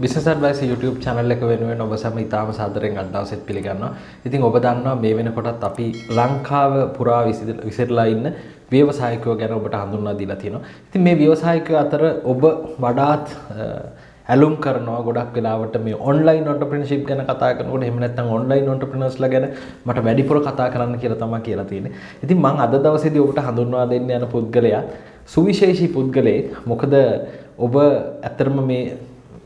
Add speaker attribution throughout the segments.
Speaker 1: බිසන්වයිස YouTube channel එක වෙනුවෙන් ඔබ සම ඉතාම සාදරෙන් අදවසෙත් පිළිගන්න ඉතින් ඔබ දන්නවා මේ වෙනකොටත් අපි ලංකාව පුරා විසිරලා ඉන්න ව්‍යවසායකයෝ ගැන ඔබට හඳුන්වා දීලා තියෙනවා ඉතින් මේ ව්‍යවසායකයෝ අතර ඔබ වඩාත් ඇලුම් කරනවා ගොඩක් වෙලාවට මේ ඔන්ලයින් ඔන්ටර්ප්‍රනර්ෂිප් ගැන කතා කරනකොට එහෙම නැත්නම් ඔන්ලයින් ඔන්ටර්ප්‍රනර්ස්ලා ගැන මට වැඩිපුර කතා කරන්න කියලා තමයි කියලා තියෙන්නේ. ඉතින් මම අද දවසේදී ඔබට හඳුන්වා දෙන්න යන පුද්ගලයා සුවිශේෂී පුද්ගලයෙක්. මොකද ඔබ ඇත්තටම මේ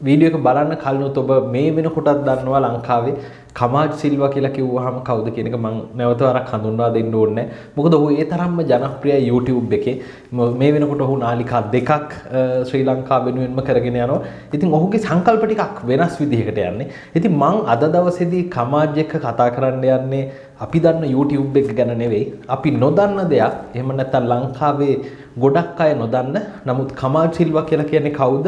Speaker 1: වීඩියෝ එක බලන්න කලිනුත් ඔබ මේ වෙනකොටත් දන්නවා ලංකාවේ කමාජ් සිල්වා කියලා කිව්වහම කවුද කියන එක මම නැවත වරක් හඳුන්වා දෙන්න ඕනේ. මොකද ඔහු ඒ තරම්ම ජනප්‍රිය YouTube එකේ මේ වෙනකොට ඔහු නාලිකා දෙකක් ශ්‍රී ලංකාව වෙනුවෙන්ම කරගෙන යනවා. ඉතින් ඔහුගේ සංකල්ප ටිකක් වෙනස් විදිහකට යන්නේ. ඉතින් මං අද දවසේදී කමාජ් එක්ක කතා කරන්න යන්නේ අපි දන්න YouTube එක ගැන නෙවෙයි අපි නොදන්න දෙයක් එහෙම නැත්නම් ලංකාවේ ගොඩක් අය නොදන්න නමුත් කමාල් සිල්වා කියලා කියන්නේ කවුද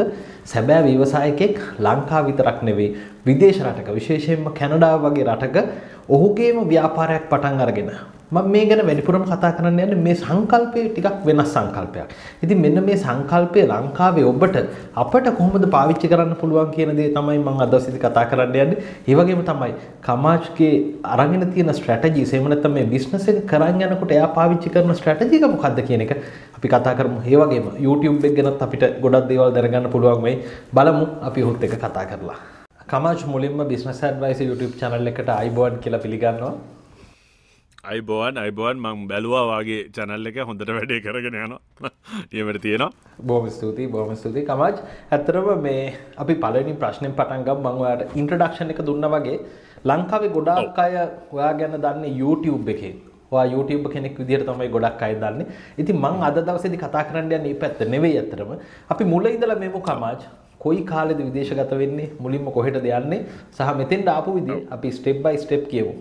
Speaker 1: සැබෑ ව්‍යවසායකෙක් ලංකාව විතරක් නෙවෙයි විදේශ රටක විශේෂයෙන්ම කැනඩාව වගේ රටක ඔහුගේම ව්‍යාපාරයක් පටන් අරගෙන මම මේ ගැන වැඩිපුරම කතා කරන්න යන්නේ මේ සංකල්පය ටිකක් වෙනස් සංකල්පයක්. ඉතින් මෙන්න මේ සංකල්පය ලංකාවේ ඔබට අපට කොහොමද පාවිච්චි කරන්න පුළුවන් කියන දේ තමයි මම අද දවසේදී කතා කරන්න යන්නේ. ඒ වගේම තමයි කමාජ්ගේ අරගෙන තියෙන ස්ට්‍රැටජිස් එහෙම නැත්නම් මේ බිස්නස් එක කරන් යනකොට එයා පාවිච්චි කරන ස්ට්‍රැටජි එක මොකක්ද කියන එක අපි කතා කරමු. ඒ වගේම YouTube එක ගැනත් අපිට ගොඩක් දේවල් දැනගන්න පුළුවන් වෙයි. බලමු අපි ඔහුත් එක කතා කරලා. කමච් මුලින්ම බිස්නස් ඇඩ්වයිස YouTube චැනල් එකට අයිබෝඩ් කියලා පිළිගන්නවා
Speaker 2: අයිබෝන් අයිබෝන් මං බැලවාවාගේ චැනල් එක හොඳට වැඩේ කරගෙන යන ඒමට තියෙනවා
Speaker 1: බෝම ස්තුතියි බෝම ස්තුතියි කමච් ඇත්තරම මේ අපි පලනි ප්‍රශ්නයෙන් පටන්ගම් මංවාට ඉන්ට්‍රඩක්ෂණ එක දුන්න වගේ ලංකාවේ ගොඩාක් අය ඔයා ගැන දන්න YouTube එකේ YouTube කෙනෙක් විදිර තමයි ගොඩක් අයි දන්නේ ඉති මං අද දවසේදි කතා කරන්නයන් ඒ පැත්ත නෙවෙයි ඇතරම අපි මුල ඉදල මෙම කමාජ් කොයි කාලෙද විදේශගත වෙන්නේ මුලින්ම කොහෙටද යන්නේ සහ මෙතෙන්ට ආපු විදි අපි ස්ටෙප් බයි ස්ටෙප් කියවු.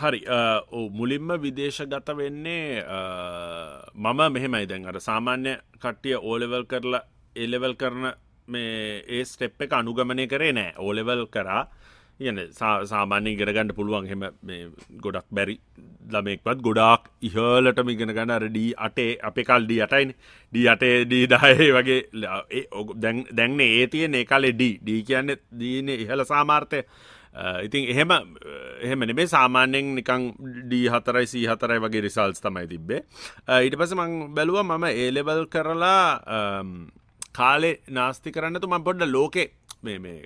Speaker 2: හරි මුලින්ම විදේශගත වෙන්නේ මම මෙහෙමයි දැන් අට සාමාන්‍ය කට්ටිය ඕලෙවල් කරලා එලෙවල් කරන මේ ඒ ස්ටෙප් එක අනුගමනය කරේ නෑ ඕලෙවල් කරා යන සාමාන්‍යෙන් ගෙනගන්න පුළුවන් හෙම ගොඩක් බැරි ළමෙක්වත් ගොඩාක් ඉහලට මිගෙන ගන්න රඩී අටේ අප කල් ඩී අටයින් ඩී අටේ ඩී දායේ වගේ දැන්න ඒ තියෙන ඒකාලේ ඩී ඩී කියන්න දීන ඉහල සාමාර්ථය ඉතින් එහෙම එහෙම නෙබේ සාමාන්‍යෙන් නිකං ඩී හතරයි සී හතරයි වගේ රිසල්ස් තමයි තිබ්බේ ඊට පස මං බැලුව මම ඒලෙවල් කරලා කාලේ නාස්ති කරන්න තුමන් පොඩ්ඩ ලෝකේ මේ මේ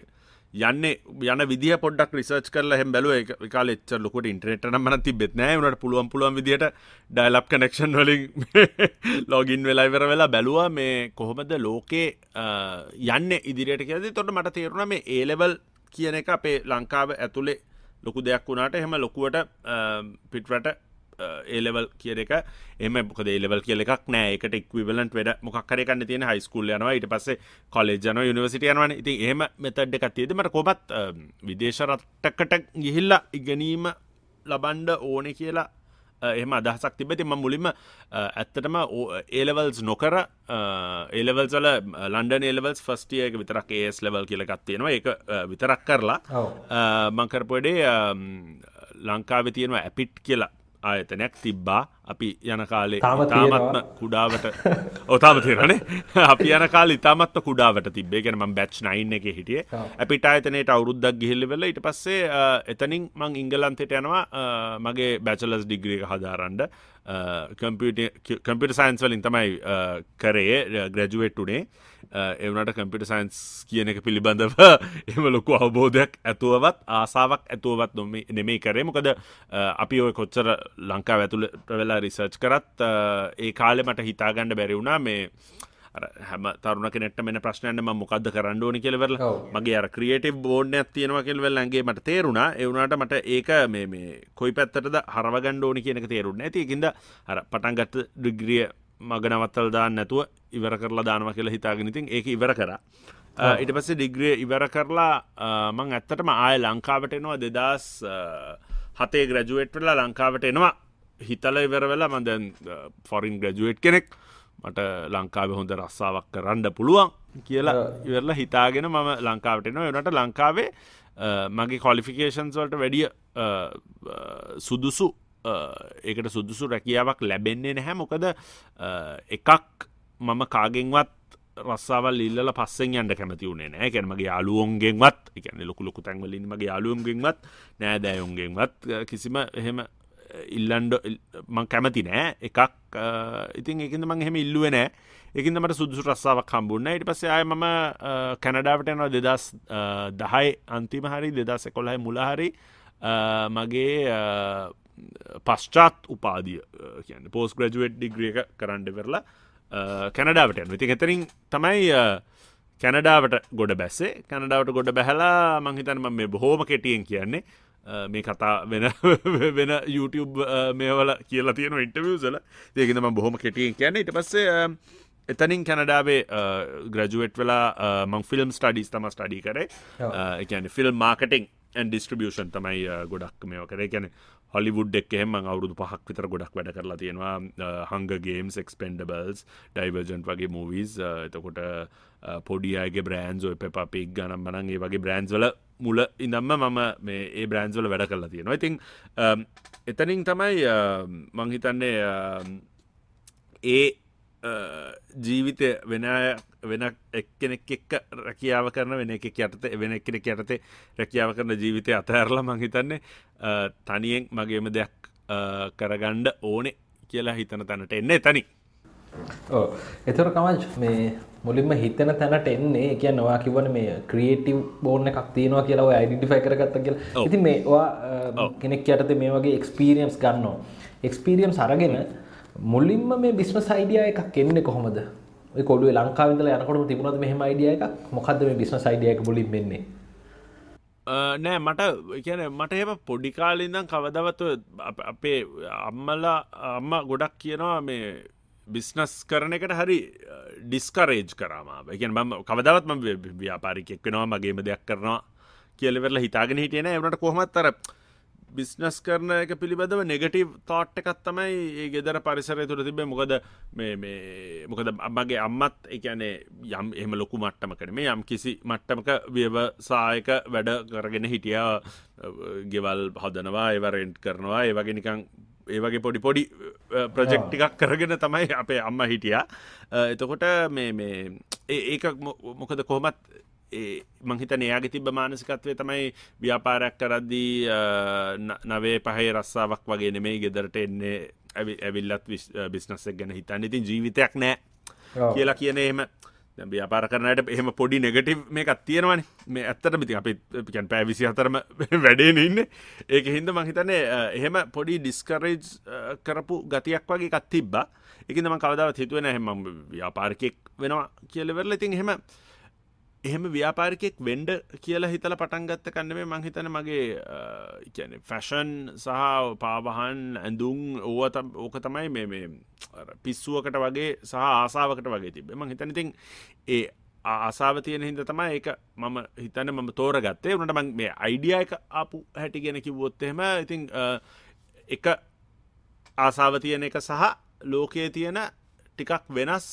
Speaker 2: යන්න යන විදි පොඩක් රිසර්ච් කරල හෙම බැලුව එකකාල එච්ච ලොකට ඉන්ටනෙට නම්මන තිබෙත් නෑනට පුළුවන් පුළුවන් විදිට ඩයිලප් කනෙක්ෂන් වලින් ලොගින් වෙලාවර වෙලා බැලවා මේ කොහොමද ලෝකේ යන්න ඉදිරියට කියද තොට මට තේරුණ මේ ඒලෙවල් කියන එක අපේ ලංකාව ඇතුළේ ලොකු දෙයක් වුණාට එහෙම ලොකුවට පිටරට ඒලෙවල් කිය එක එම මොක දේලෙවල් කියල එකක් නෑ එකට එක්විවලට වැඩ මොක්කරන්න තියෙන හයිස්කුල් යනවා ඊට පස්සේ කොලෙජන යනිවසිට යනවන ඉති එහම මෙතඩ් එකක් තියදමට කොමත් විදේශරට්ටකට ගිහිල්ලා ඉගනීම ලබන්ඩ ඕන කියලා එහම අදහසක් තිබෙති ම මුලිම ඇත්තටම ඒලවල්ස් නොකර ඒලවල්සල ලන්ඩ ඒලවල්ස් ෆස්ටියක විතරක් ඒස් ලෙවල් කියලගත්තියෙනවා එක විතරක් කරලා මංකරපොඩේ ලංකාව තියෙනවා ඇපිට් කියලා ayat-ayatnya tiba අපි යන කාලේ තාමත්ම කුඩාවට ඔතාම තිරනේ අපි යන කාල ඉතාමත් කුඩාවට තිබේ ගෙනම බැච් නයින් එක හිටිය අපිට අතනයට අවුද්දක් ගිහිල්ලිවෙල ඉට පස්සේ එතනින් මං ඉංගලන්තෙට යනවා මගේ බැචලස් ඩිග්‍රිය හදාරන්ඩ කම්පිට සයින්ස් වලින් තමයි කරේ ග්‍රජුවේට් උනේ එවනට කම්පිට සයින්ස් කියන එක පිළිබඳව එම ලොකු අවබෝධයක් ඇතුවත් ආසාාවක් ඇතුවත් නොම නෙමේ කරේ මොකද අපි ඔය කොච්චර ලංකා ඇතුළට වෙලා රිසර්ච් කරත් ඒ කාලෙ මට හිතාගණ්ඩ බැරිවුණා මේ හැම තරුණ කෙනෙට මෙ ප්‍රශ්නයන්න මොකක්ද කරන්න ඕනි කෙලවරල මගේ අර ක්‍රියටව බෝඩ්න ඇතියෙනවා කෙල්වෙල්ලන්ගේ මට තේරුණා එවුණට මට ඒක මේ මේ කොයි පැත්තටද හරවගණ්ඩ ඕනි කියනක තේරුන්න ඇතිකින්ද හර පටන්ගත්ත ඩිග්‍රිය මග නවත්තල් දාන්න නැතුව ඉවර කරලා දානව කියලා හිතාගෙනඉතින් ඒක ඉවර කර ඉට පස්සේ ඩිග්‍රිය ඉවර කරලා මං ඇත්තටම ආය ලංකාවට එනවා දෙදස් හතේ ග්‍රජුවට් වෙලා ලංකාවට එනවා හිතල ඉවර වෙලා මන් දැන් ෆොරින් ග්‍රජුවට් කෙනෙක් මට ලංකාව හොඳ රස්සාවක් කරන්න පුළුවන් කියලා ඉවරලා හිතාගෙන මම ලංකාවටෙනවා එනට ලංකාවේ මගේ කොලිෆිකේෂන්ස් වලට වැඩිය සුදුසු ඒකට සුදුසු රැකියාවක් ලැබෙන්නේ නැහැ මොකද එකක් මම කාගෙන්වත් රස්සාවල් ඉල්ල පස්සෙන් යන්න කැමති වුණේ නෑ කැනමගේ යාලුවෝන්ගෙන්වත් එකන ලොකුලොකු තැන්වලින් මගේ යාලුවන්ගෙන්වත් නෑදෑයුන්ගෙන්වත් කිසිම එහෙම ඉල්ලන්ඩ මං කැමති නෑ එකක් ඉතින් එකද මං හෙම ඉල්ලුව නෑ එකින්ද මට සුදුසු රස්සාාවක් හම්බුන්න ඉට පස්සේ අය මම කැනඩාවට යනවා දෙදස් දහයි අන්තිම හරි දෙදස් එකොල්හයි මුලහරි මගේ පස්්චාත් උපාදිය කියන පෝස් ග්‍රජුවට් ඩිග්‍රිය කරන්ඩ වෙරලා කැනඩාවට යන ඉතින් එතරින් තමයි කැනඩාවට ගොඩ බැස්සේ කැනඩාවට ගොඩ බැහලා මංහිතන්ම මේ බොහෝම කෙටියෙන් කියන්නේ මේ කතා වෙන වෙන YouTube මේවල කියලා තියෙන ඉන්ටවියසල දෙකෙනම බොහොම කෙටියෙන් කියන්න ඉට පස්සේ එතනින් කැනඩාවේ ග්‍රජුවට් වෙලා මං ෆිල්ම් ස්ටඩිස් තම ස්ටඩි කරේ එකන ෆිල්ම් මාර්කටිං ඩිස්ට්‍රියෂන් තමයි ගොඩක් මේෝ කරේ කියැන හොලිවුඩ් එක් එහෙම අවුරුදු පහක් විතර ගොඩක් වැඩ කරලා තියෙනවා හංගගේම් එක්ස්පෙන්ඩබල්ස් ඩයිවර්ජන්ට් වගේ මූවිස් එතකොට පොඩි අයගේ බ්‍රෑන්ස් ඔය පපික් ගනම් බනන් ඒ වගේ බ්‍රෑන්ස් වල මුල ඉඳම්ම මම මේ ඒ බ්‍රෑන්ස් වල වැඩ කරලා තියෙනවා ඉතින් එතනින් තමයි මංහිතන්නේ ඒ ජීවිතය වෙන වෙන එක්කෙනෙක් එක්ක රැකියාව කරන වෙන එක යටත වෙන එක්කෙනෙක් යටතේ රැකියාව කරන ජීවිතය අතහැරලා මංහිතන්නේ තනියෙන් මගේම දෙයක් කරගණ්ඩ ඕනේ කියලා හිතන තැනට එන්න තනි ඕ
Speaker 1: එතුර කමජ් මේ මුලින්ම හිතන තැනට එන්නේ කිය නවා කිවන මේ ක්‍රියේටව් බෝර්න එකක් තියෙනවා කියලා අයිඩිටිෆයි කරගත්ත කියලා ඉති මේවා කෙනෙක් යටත මේ වගේ එක්ස්පිරියම්ස් ගන්නවා එක්ස්පිරියම් සරගෙන මුලින්ම මේ බිස්නස් අයිඩියා එකක් එන්නේ කොහොමද? ඔය කොළුවේ ලංකාවේ ඉඳලා යනකොටම තිබුණාද මෙහෙම අයිඩියා එකක්? මොකද්ද මේ බිස්නස් අයිඩියා එක මුලින්ම එන්නේ?
Speaker 2: නෑ මට කියන මට එම පොඩිකාලින්දම් කවදවත් අපේ අම්මලා අම්ම ගොඩක් කියනවා මේ බිස්නස් කරන එකට හරි ඩිස්කරේජ් කරාම එකෙන් ම කවදවත් ම ව්‍යාපාරිකෙක් වෙනවා මගේම දෙයක් කරනවා කියලවෙරලා හිතාගෙන හිටියන එවනට කොහොමත්තර බිස්නස් කරන එක පිළිබඳව නෙගටීව් තාට් එකත් තමයි ඒ ගෙදර පරිසරය තුර තිබේ මොකද මොකද අම්මගේ අම්මත් එකනේ යම් එම ලොකු මට්ටමකට මේ යම් කිසි මට්ටමක ව්‍යවසායක වැඩ කරගෙන හිටියා ගෙවල් හදනවා ඒවරෙන්ට් කරනවා ඒවගේ නිකං ඒවගේ පොඩි පොඩි ප්‍රජෙක්්ටිකක් කරගෙන තමයි අපේ අම්ම හිටියා එතකොට මේ ඒක මොකද කොහොමත් මංහිතන එයාගේ තිබ මානසිකත්වය තමයි ව්‍යාපාරයක් කරද්දී නවේ පහේ රස්සාවක් වගේ නෙමේ ගෙදරට එන්නේ ඇවිල්ලත් බිස්නස්සක් ගැන හිතන්න ඉතින් ජීවිතයක් නෑ කියලා කියන එහෙම ව්‍යාපාර කරනට එහම පොඩි නෙගටව මේ එකක් තියෙනවන මේ ඇත්තට මිති අපි පිකන් පැවිසි අතරම වැඩේන ඉන්න ඒක හින්ද මහිතන එහෙම පොඩි ඩිස්කරේජ් කරපු ගතියක් වගේ කත් තිබ්බා එකනම කවදාව හිතුවෙන හෙම ව්‍යාපාරකෙක් වෙනවා කියලවෙරල ඉතින් හෙම එහෙම ව්‍යාපාරිකෙක් වෙන්ඩ කියලා හිතල පටන්ගත්ත කන්න මේ මංහිතන මගේ ෆැෂන් සහ පාවහන් ඇඳුම් ඕත ඕක තමයි මේ පිස්සුවකට වගේ සහ ආසාාවකට වගේ තිබ ම හිතනතින් ඒ ආසාාව තියෙන හිද තමයි ඒක මම හිතන මම තෝරගත්තේ උනට මං මේ අයිඩිය එක අපපු හැටි ගැන කිව්වොත්තෙම ඉතිං එක ආසාාව තියෙන එක සහ ලෝකයේ තියෙන ටිකක් වෙනස්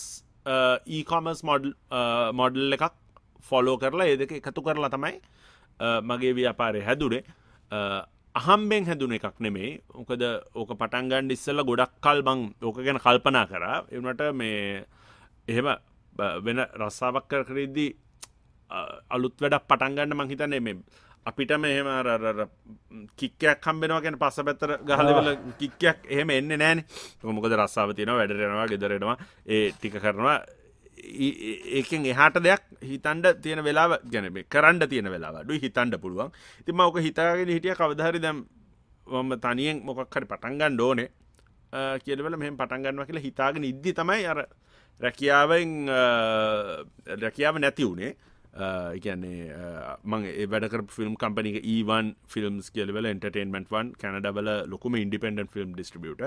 Speaker 2: ඊකොමස් මොඩල් එකක් ෆොලෝ කරලා ඒ දෙක එකතු කරලා තමයි මගේ ව්‍යාපාරය හැදුරේ අහම්බෙන් හැදුන එකක් නෙමේ ඕකද ඕක පටන්ගන්ඩ ඉස්සල්ල ගොඩක් කල් බං ඕක ගැන කල්පනා කරා එනට මේ එහෙම වෙන රස්සාාවක් කර කරද්දි අලුත් වැඩක් පටන්ගන්න මංහිත නෙමේ අපිට මෙහෙම කික්කයක් කම්බෙනවා ගැන පස පැත්තර ගහලවල කික්කයක් එහෙම එන්න නෑන මොකද රස්සාාව තියෙන වැඩරෙනවා ගෙදරෙනවා ඒ ටික කරනවා ඒකෙන් එහට දෙයක් හිතන්ඩ තියෙන වෙලා ගැනම කරන්න තියෙන වෙලාඩු හිතන්ඩ පුළුවන් ති මවක හිතාගෙන හිටිය කවදහරි දැම් ම තනියෙන් මොකක්හරි පටන්ගන්න ඕනේ කියලවල මෙම පටන්ගන්න කියලා හිතාගෙන ඉද්දි තමයි අර රැකියාවෙන් රැකියාව නැති වුණේ එකන්නේ uh, uh, මං වැඩකර ෆිල්ම් කම්පනික ඒවන් ෆිල්ම්ස් කියලවල එන්ටර්ටේන්මට වන් කැනඩවල ලොකුම ඉන්ඩිපෙන්ඩන් ෆිල්ම් ඩිස්ටිියට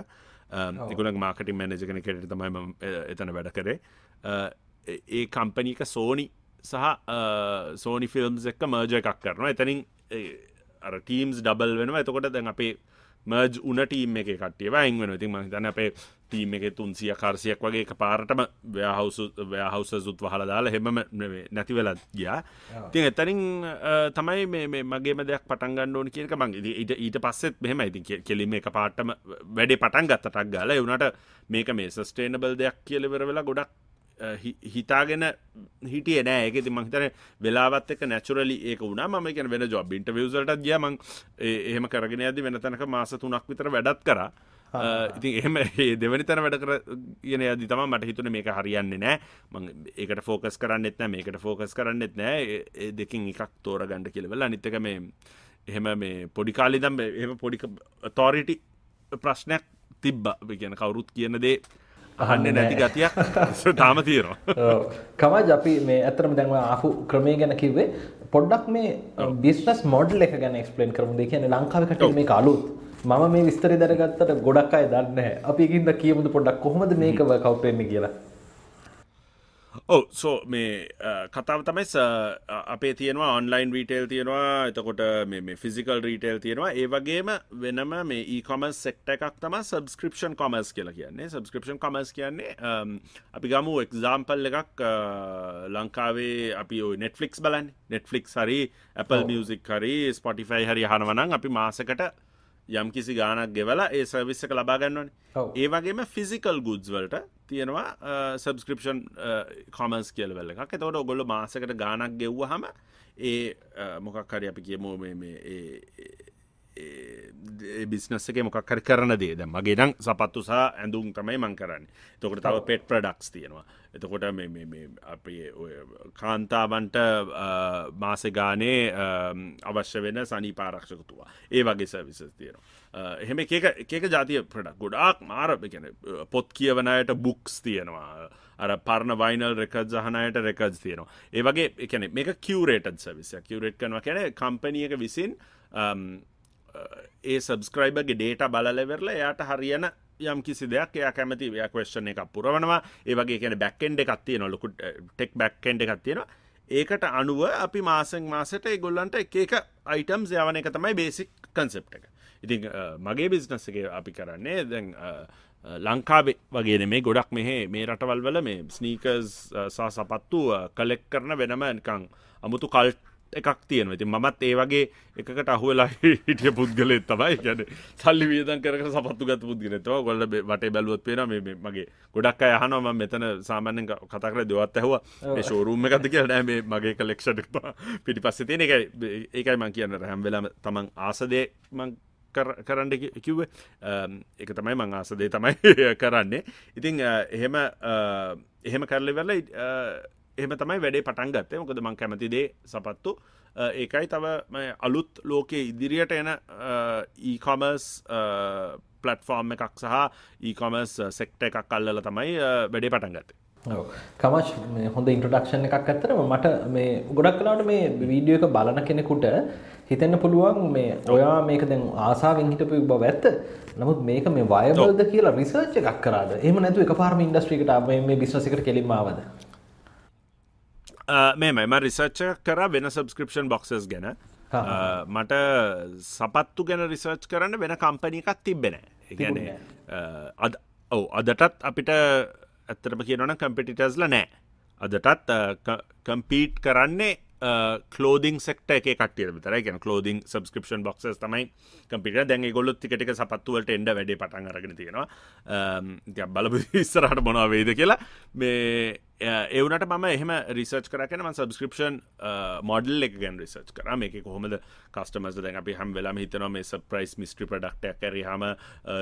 Speaker 2: එකගල මාකටින් මැනජ කන කෙට තමයි uh, එතන වැඩ කරේ ඒ කම්පනීක සෝනි සහ සෝනි ෆිල්ම්ස් එක්ක මර්ජ එකක් කරනවා එතනින් අර ටීම්ස් ඩබල් වෙනවා එතකොට දැන් අපේ මර්ජ් උන ටීම් එක කටේ වයින් වෙන ඉතින් මහිතන අපේ ටීම් එක තුන්සිය කාර්සියක් වගේ පාරටම ව්‍යහවස ව්‍යහවස සුත් වහල දාලා හෙම නැති වෙලා ගියා තින් එතනින් තමයි මේ මගේම දෙයක් පටන්ගන්න ඕන කියක මං ඊට ඊට පස්සෙත් මෙහෙම ඉති කෙලිම එක පාටම වැඩේ පටන් ගත්තටක් ගාල එවුණට මේක මේ සස්ටේනබල් දෙයක් කියලවර වෙලා ගොඩක් හිතාගෙන හිටිය නෑ එක ති මහිතන වෙලාවත් එක නැචුරලි ඒක වුණා ම කියන වෙන ජොබ් ඉන්ටවියසට ගියම එහෙම කරගෙන ඇද වෙන තැනක මාස තුනක් විතර වැඩත් කර ඉතින් එහෙම දෙවැනි තැන වැඩ කර කියන ඇදි තම මට හිතුන මේක හරියන්නේ නෑ ඒකට ෆෝකස් කරන්න එත්න මේකට ෆෝකස් කරන්න එත් නෑ දෙකින් එකක් තෝර ගණඩ කියලවෙල නිතක මේ එහෙම මේ පොඩිකාලි දම් එහම පොඩික තෝරිටි ප්‍රශ්නයක් තිබ්බ කියන කවුරුත් කියන දේ අහන්න නැති ගතියක් තාම තියෙනවා
Speaker 1: කමජ අපි මේ ඇතරම දැන්ව ආපු ක්‍රමය ගැන කිව්වේ පොඩ්ඩක් මේ බිස්නස් මොඩල් එක ගැන එක්ස්පලේන් කරමුද කියන්නේ ලංකාවකට මේ අලුත් මම මේ විස්තරය දැනගත්තට ගොඩක් අය දන්නේ නැහැ අපි එකින්ද කියමුද පොඩ්ඩක් කොහොමද මේක වර්කවුට් වෙන්නේ කියලා
Speaker 2: ඔව සෝ මේ කතාව තමයි අපේ තියෙනවා ඔන්ලයින් රීටේල් තියෙනවා එතකොට මේ ෆිසිකල් රීටේල් තියෙනවා ඒවගේම වෙනම මේ ඒකොමස් සෙක්ට එකක් තම සබස්ක්‍රපෂන් කොමස් කියලා කියන්නේ සබස්ක්‍රපෂන් කොමස් කියන්නේ um, අපි ගමු එක්සාම්පල් එකක් uh, ලංකාවේ අපි ඔයි නෙට්ෆලික්ස් බලන් නෙට්ෆලික් හරි Apple මියසික් හරි ස්පොටිෆයි හරි හනවනං අපි මාසකට යම් කිසි ගානක් ගෙවලා ඒ සවිස්සක ලබාගන්නවන ඒ වගේම ෆිසිකල් ගුද්ස්වලට තියෙනවා සබස්ක්‍රපෂන් කොමස් කියලවල එකක් එතවට ඔගොල්ල මාසකට ගානක් ගෙව්ව හම ඒ මොකක්කරි අපි කියමෝ මේ බිස්නස්ස එක මොකක් කර කරන දේ ද මගේ නම් සපත්තු සහ ඇඳුම් තමයි මං කරන්න තකොට තව පෙට් ප්‍රඩක්ස් තියෙනවා එතකොට අපේ කාන්තාවන්ට මාසගානේ අවශ්‍ය වෙන සනී පාරක්ෂකතුවා ඒ වගේ සවිස තියෙනවා එහෙම ඒක ජාතිය ප්‍රඩක් ගොඩාක් මාරප කැන පොත් කියවනයට බුක්ස් තියෙනවා අර පරණ වයිනල් රෙකඩ් සහනයට රෙකඩ් තියෙනවා ඒ වගේ එකන මේ කිවරේට සවිස කිවරේට් කනවා කැන කම්පනියක විසින් ඒ සබස්ක්‍රයිබගේ ඩේට බලලවෙරලා එයාට හරියන යම් කිසි දෙයක් එයා කැමති ව්‍යක්වේශ්න එකක් පුරවනවා ඒවගේ කියන බැක්කෙන්ඩ එකත්තිය නොලොකු ටෙක් බැක්කෙන්ඩ එකත්තියෙනවා ඒකට අනුව අපි මාසෙන් මාසට ගොල්ලන්ට එක අයිටම් යවන එක තමයි බේසික් කන්සෙප් එක ඉතින් eh, මගේ බිස්නස්සගේ අපි කරන්නේ දැන් eh, ලංකාවේ වගේ මේ ගොඩක් මෙහ මේ රටවල් වල මේ ස්නීකර්ස් eh, සා සපත්තු කලෙක් කරන වෙනම නිකං අමුතු කල්ට් එකක් තියෙන ඉතින් මමත් ඒ වගේ එකකට අහුවෙලා හිටිය පුද්ගලෙත් තමයි ගැන සල්ලි වියදන් කර සපත්තු ගත් පුද්ගලෙතව ගොල්ල වට බැලුවත් පේන මගේ ගොඩක් අය අහනවා මම මෙතන සාමාන්‍යයෙන් කතා කරලා දෙවත් ඇහුවා මේ ෂෝරූම් එකද කියලා නෑ මේ මගේ කලෙක්ෂන් එක පිටිපස්සේ තියෙන එක ඒකයි මම කියන්න හැම වෙලාවෙම තමන් ආසදේ මං කරන්න කිව්ව එක තමයි මං ආසදේ තමයි කරන්නේ ඉතින් එහෙම එහෙම කරලි වෙලා එහම තමයි වැඩේ පටන් ගත්තේ මොකද මං කැමතිදේ සපත්තු ඒකයි තව අලුත් ලෝකයේ ඉදිරියට එන ඊකොමර්ස් පලට්ෆෝර්ම් එකක් සහ ඊකොමර්ස් සෙක්ට එකක් කල්ලල තමයි වැඩේ පටන් ගත්තේ
Speaker 1: කමච් හොඳ ඉන්ට්‍රඩක්ෂණ එකක් ඇත්තරම මට මේ ගොඩක් කලාට මේ වීඩියෝ එක බලන කෙනෙකුට හිතන්න පුළුවන් මේ ඔයා මේක දැන් ආසාාවෙන් හිටපු බව ඇත්ත
Speaker 2: නමුත් මේක මේ වයබලද
Speaker 1: කියලා රිසර්ච් එකක් කරාද එම නැතු එක පාරම ඉන්ඩස්ට්‍රිකට මේ බිස්නසිකට කෙලින්මාවද
Speaker 2: මේ මෙම රිසර්ච් කර වෙන සබස්ක්‍රපෂන් බොක්සස් ගැන මට සපත්තු ගැන රිසර්ච් කරන්න වෙන කම්පනීකත් තිබෙන ගැන අද ඔව අදටත් අපිට ඇත්තරම කියනන කම්පිටිටස්ල නෑ අදටත් කම්පීට් කරන්නේ කලෝදිින් සෙක්ට එක කටිය විතර ගැන කලෝදිින් සබස්ක්‍රපෂන් බොක්ස තමයි කම්පිට දැන් ගොල්ලොත් ටිට සපත්තුවලට එඩ වැඩ පටන් අරගෙන තියෙනවා බලපු ඉස්සරහට මොනවේද කියලා මේ ඒවනට මම එහම රිසර්ච් කරකන සබස්ක්‍රපෂන් මොඩල් එක ගැන් රිසර්ච් කර මේ කොහොමද කස්ටමස් දැන් අපි හම් වෙලා හිතනවා මේ සප්‍රයිස් මිස්ට්‍රි ප්‍රඩක්ට කරහම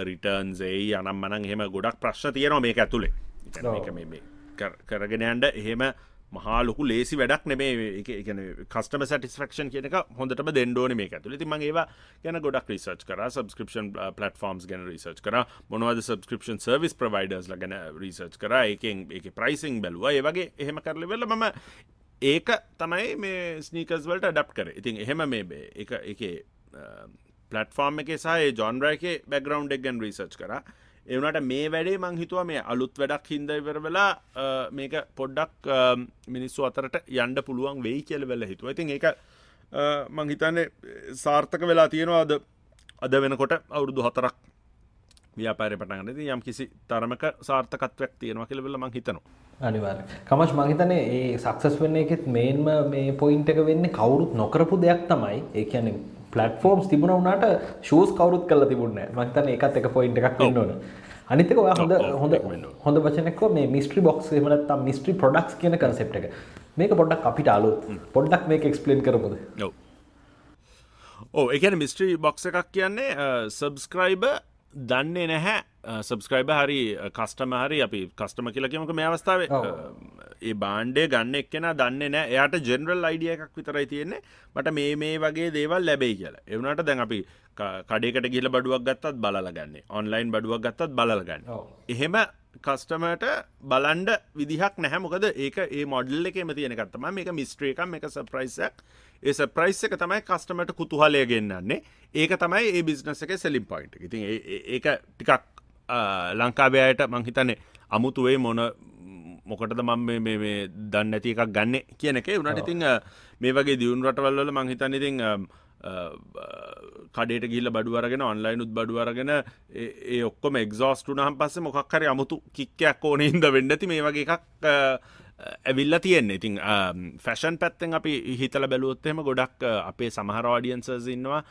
Speaker 2: රිටර්න්සේයි අනම් මනන් හෙම ගොඩක් ප්‍රශ් තියනවා මේක ඇතුළේ කරගෙනයන්ට එහෙම මහා ලොකු ලේසි වැඩක් නෙමේ එකන කස්ටම සටිස්ෆක්ෂන් කියනක හොඳටම දෙන්ඩෝන මේ ඇතුල තිම ඒවා ගැන ගොඩක් රිසර්ච් කර සබස්ක්‍රපෂන් පලට ෆෝම්ස් ගැන රිසර්ච් කර මොනවද සබස්ක්‍රපෂන් සර්විස් ප්‍රවයිඩර්ස් ගැන රිසර්ච් කර එකෙන් එක ප්‍රයිසිං බැලුව ඒවගේ එහෙම කරල වෙල මම ඒක තමයි මේ ස්නීකස් වලට ඩප් කර ඉතින් එහෙම මේ uh, එක එක පලටෆෝර්ම් එක සහ ජොන්රයක බැග්‍රවන්් එක් ගැන් රිසර්ච් කරා එවනට මේ වැඩේ මං හිතුව මේ අලුත් වැඩක් හින්දවර වෙලා මේක පොඩ්ඩක් මිනිස්සු අතරට යන්ඩ පුළුවන් වෙයි කියල වෙල්ල හිතුව ඉතින් ඒක මං හිතන්නේ සාර්ථක වෙලා තියෙනවාද අද වෙනකොට අවුරුදු හතරක් ව්‍යාපාරය පටගන්න ති යම් කිසි තරමක සාර්ථකත්වයක් තියෙනවා කියල වෙල මං හිතනවා
Speaker 1: අනිවාර කමච් මහිතනේ ඒ සක්සස් වෙන්න එකෙත් මේන්ම මේ පොයින්ට එක වෙන්නේ කවුරුත් නොකරපු දෙයක් තමයි ඒ කියන්නේ පලටෆෝර්ම්ස් තිබුණ වුණට ෂූස් කවරුත් කල තිබුණ මතන එකත් එක පොයින්ට එකක් න්නවන අනිතක හොඳ හොඳ හොඳ වචනක මේ මිස්ට්‍රි බොක්ස් මනත්තම් මිස්ට්‍රි පොඩක්ස් කියන කන්සෙප් එක මේක පොඩක් අපිට අලුත් පොඩ්ඩක් මේක එක්ස්පලන්
Speaker 2: කරමුද ඕ එකන මිස්ට්‍රී බොක්ස එකක් කියන්නේ සබස්ක්‍රයිබ දන්නේ නැහැ සබස්ක්‍රයිබ හරි කස්ටම හරි අපි කස්ටම කියලකමක මේ අවස්ථාවේ ඒ බාන්්ඩය ගන්න එක්කෙන දන්න නෑ එයට ජෙනරල් අයිඩිය එකක් විතරයි තියෙන්නේ මට මේ මේ වගේ දේවල් ලැබයි කියලා එවුණට දැන් අපි කඩේකට ගිල බඩුවක් ගත්තත් බලගන්න ඔන්ලයින් බඩුවක් ගත්තත් බලගන්න එහෙම කස්ටමට බලන්ඩ විදිහක් නැහැමොකද ඒක ඒ මොඩල් එකම තියෙනකත්තම මේ මිස්ට්‍රේකම් එක සප්‍රයිසක් ඒ සප්‍රයිස් එක තමයි කස්ටමට කුතුහලය ගෙන්න්නන්නේ ඒක තමයි ඒ බිස්නස එක සෙලිම් පොයින්ට ඉතින් ඒක ටිකක් ලංකාවයට මංහිතන්නේ අමුතුවේ මොන මොකටද මම මේ දන්න ඇති එකක් ගන්න කියන එක වුණට ඉතිං මේ වගේ දියුණු රටවල්ල මංහිතන් ඉතිං කඩට ගිල්ල බඩුවරගෙන ඔන්ලයින් උත් බඩුවරගෙන ඒ ඔක්කොම එක්සෝස්ටුනහම් පස්සේ මොකක්හරි අමුතු කික්කයක් ඕනෙහින්ද වෙන්නති මේ වගේ එකක් ඇවිල්ල තියෙන්නේ ඉතිං ෆැෂන් පැත්තෙන් අපි හිතල බැලුවොත්තෙම ගොඩක් අපේ සමහරවාඩියන්සර්ස් ඉන්නවා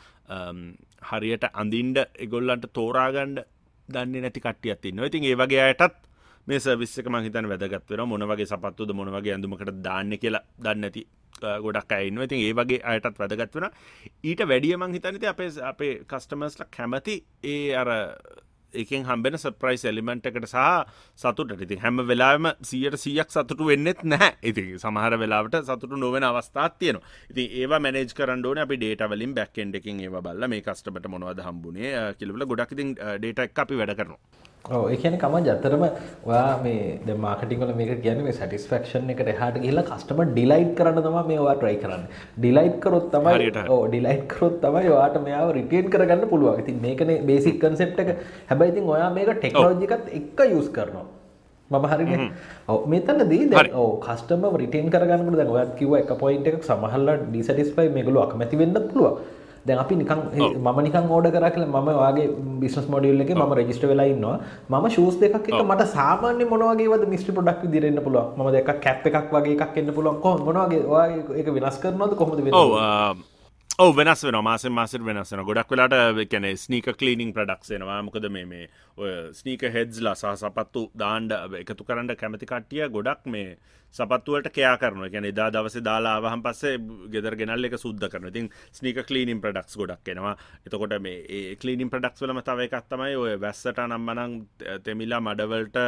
Speaker 2: හරියට අඳින්ඩ එගොල්ලන්ට තෝරාගණ්ඩ දන්නේ නැති කට්ටියත්තින්න ඉතින් ඒවගේ අයටත් මේ සවිස්සක මහිතන් වැදගත්වෙන මොනවගේ සපත්තුද මොනවගේ ඇඳුමකට දාන්න කියලා දන්නති ගොඩක් අයින්න ඉතින් ඒ වගේ අයටත් වැදගත් වෙන ඊට වැඩිය මං හිතනති අපේ අපේ කස්ටමස්ල කැමති ඒ අර එකෙන් හම්බෙන සප්‍රයිස් එලිමෙන්ට්කට සහ සතුට ඉති හැම වෙලාම සියට සියක් සතුටු වෙන්නෙත් නෑ ඉති සමහර වෙලාවට සතුටු නොවෙන අවස්ථාත් තියනවා ඉති ඒ මනජ කරන්නඩෝන අපි ඩේට වලින් බැක්කෙන්ඩකින් ඒ බල්ල මේ කස්ටමට මොනවද හම්බුණේ කිලවල ගොඩක් ඉතින් ඩේට එක් අපි වැඩ කරනවා
Speaker 1: ඔව් ඒ කියන්නේ කමජ ඇත්තටම ඔයා මේ දැන් මාකටිං වල මේක කියන්නේ මේ සටිස්ෆැක්ෂන් එකට එහාට ගිහිල්ලා කස්ටමර් ඩිලයිට් කරන්න තමයි මේ ඔයා try කරන්නේ. ඩිලයිට් කරොත් තමයි ඔව් ඩිලයිට් කරොත් තමයි ඔයාට මෙයාව රිටේන් කරගන්න පුළුවන්. ඉතින් මේකනේ බේසික් concept එක. හැබැයි ඉතින් ඔයා මේක ටෙක්නොලොජි එකත් එක්ක use කරනවා. මම හරිනේ ඔව් මෙතනදී දැන් ඔව් කස්ටමර් රිටේන් කරගන්නකොට දැන් ඔයත් කිව්වා එක පොයින්ට් එකක් සමහරලා ඩිසැටිස්ෆයි මේගොල්ලෝ අකමැති වෙන්නත් පුළුවන්. දැන් අපි නිකන් මම නිකන් ඕඩ කරා කියලා මම ඔයාගේ බිස්නස් මොඩියුල් එකේ මම රෙජිස්ටර් වෙලා ඉන්නවා මම ෂූස් දෙකක් එක මට සාමාන්‍ය මොන වගේ වද මිස්ටර් ප්‍රොඩක්ට් විදිහට එන්න පුළුවන් මම දෙකක් කැප් එකක් වගේ එකක් එන්න පුළුවන් කොහොම මොන වගේ ඔයා ඒක වෙනස් කරනවද කොහොමද
Speaker 2: වෙන්නේ ඔව වෙනස් වෙන මාසෙන් මාසර වෙනස්සෙන ගොඩක් වෙලාට කැන ස්නීක කලීනිින් ප්‍රඩක්ෂේනවා මොකද මේ ඔය ස්නීක හෙද්ලා සහ සපත්තු දාණ්ඩ එකතු කරන්න කැමති කට්ටිය ගොඩක් මේ සපත්තුවට කයා කරන ගැන දා දවස දාලාහම් පස්සේ ගෙදර ගෙනල් එක සුද්ද කරන තින් ස්නීක කලීනිින් ප්‍රඩක්ස් ගොඩක් එෙනවා එතකොට මේ කලීනිින් ප්‍රඩක්ස් වලම තවයකත්තමයි ඔය වැස්සට නම්බනං තෙමිලා මඩවලට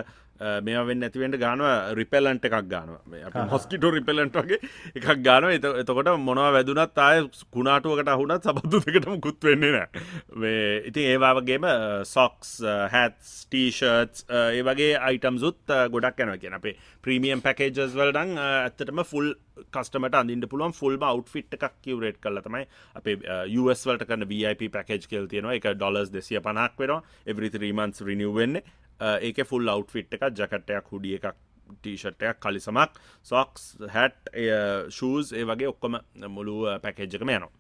Speaker 2: මේ වෙන්න ඇතිවට ගානව රිපෙලන්ට් එකක් ගානවා හොස්කිට රිපෙලන්ට් වගේ එකක් ගානව එතකොට මොනවා වැදුනත් ආය කුණාටුවකට අහුනත් සබඳු දෙකටම කුත් වෙන්නේ නෑ මේ ඉතින් ඒවාවගේම සොක්ස් හැත්ස් ටීෂර්ට් ඒ වගේ අයිටම්සුත් ගොඩක් යැනව කියන අපේ ප්‍රීමියම් පැකේජස් වලඩං ඇත්තටම ෆුල් කස්ටමට අඳින්ට පුළුවන් ෆුල්ම අවට්ෆිට් එකක් කිවරේට් කල තමයි අපේ වලට කන වIP පැකේජ් කෙල් තියෙනවා එක ඩොලස් දෙසිය පනක් වෙනවා එවරිත රීමන්ස් රිනිියවෙන්නේ ඒක ෆුල් අවට්ෆිට් එකක් ජකටයක් හුඩිය එකක් ටීෂටයක් කලිසමක් සොක්ස් හැට් ෂූස් ඒ වගේ ඔක්කොම මුළු පැකෙජ්ජකම යනවා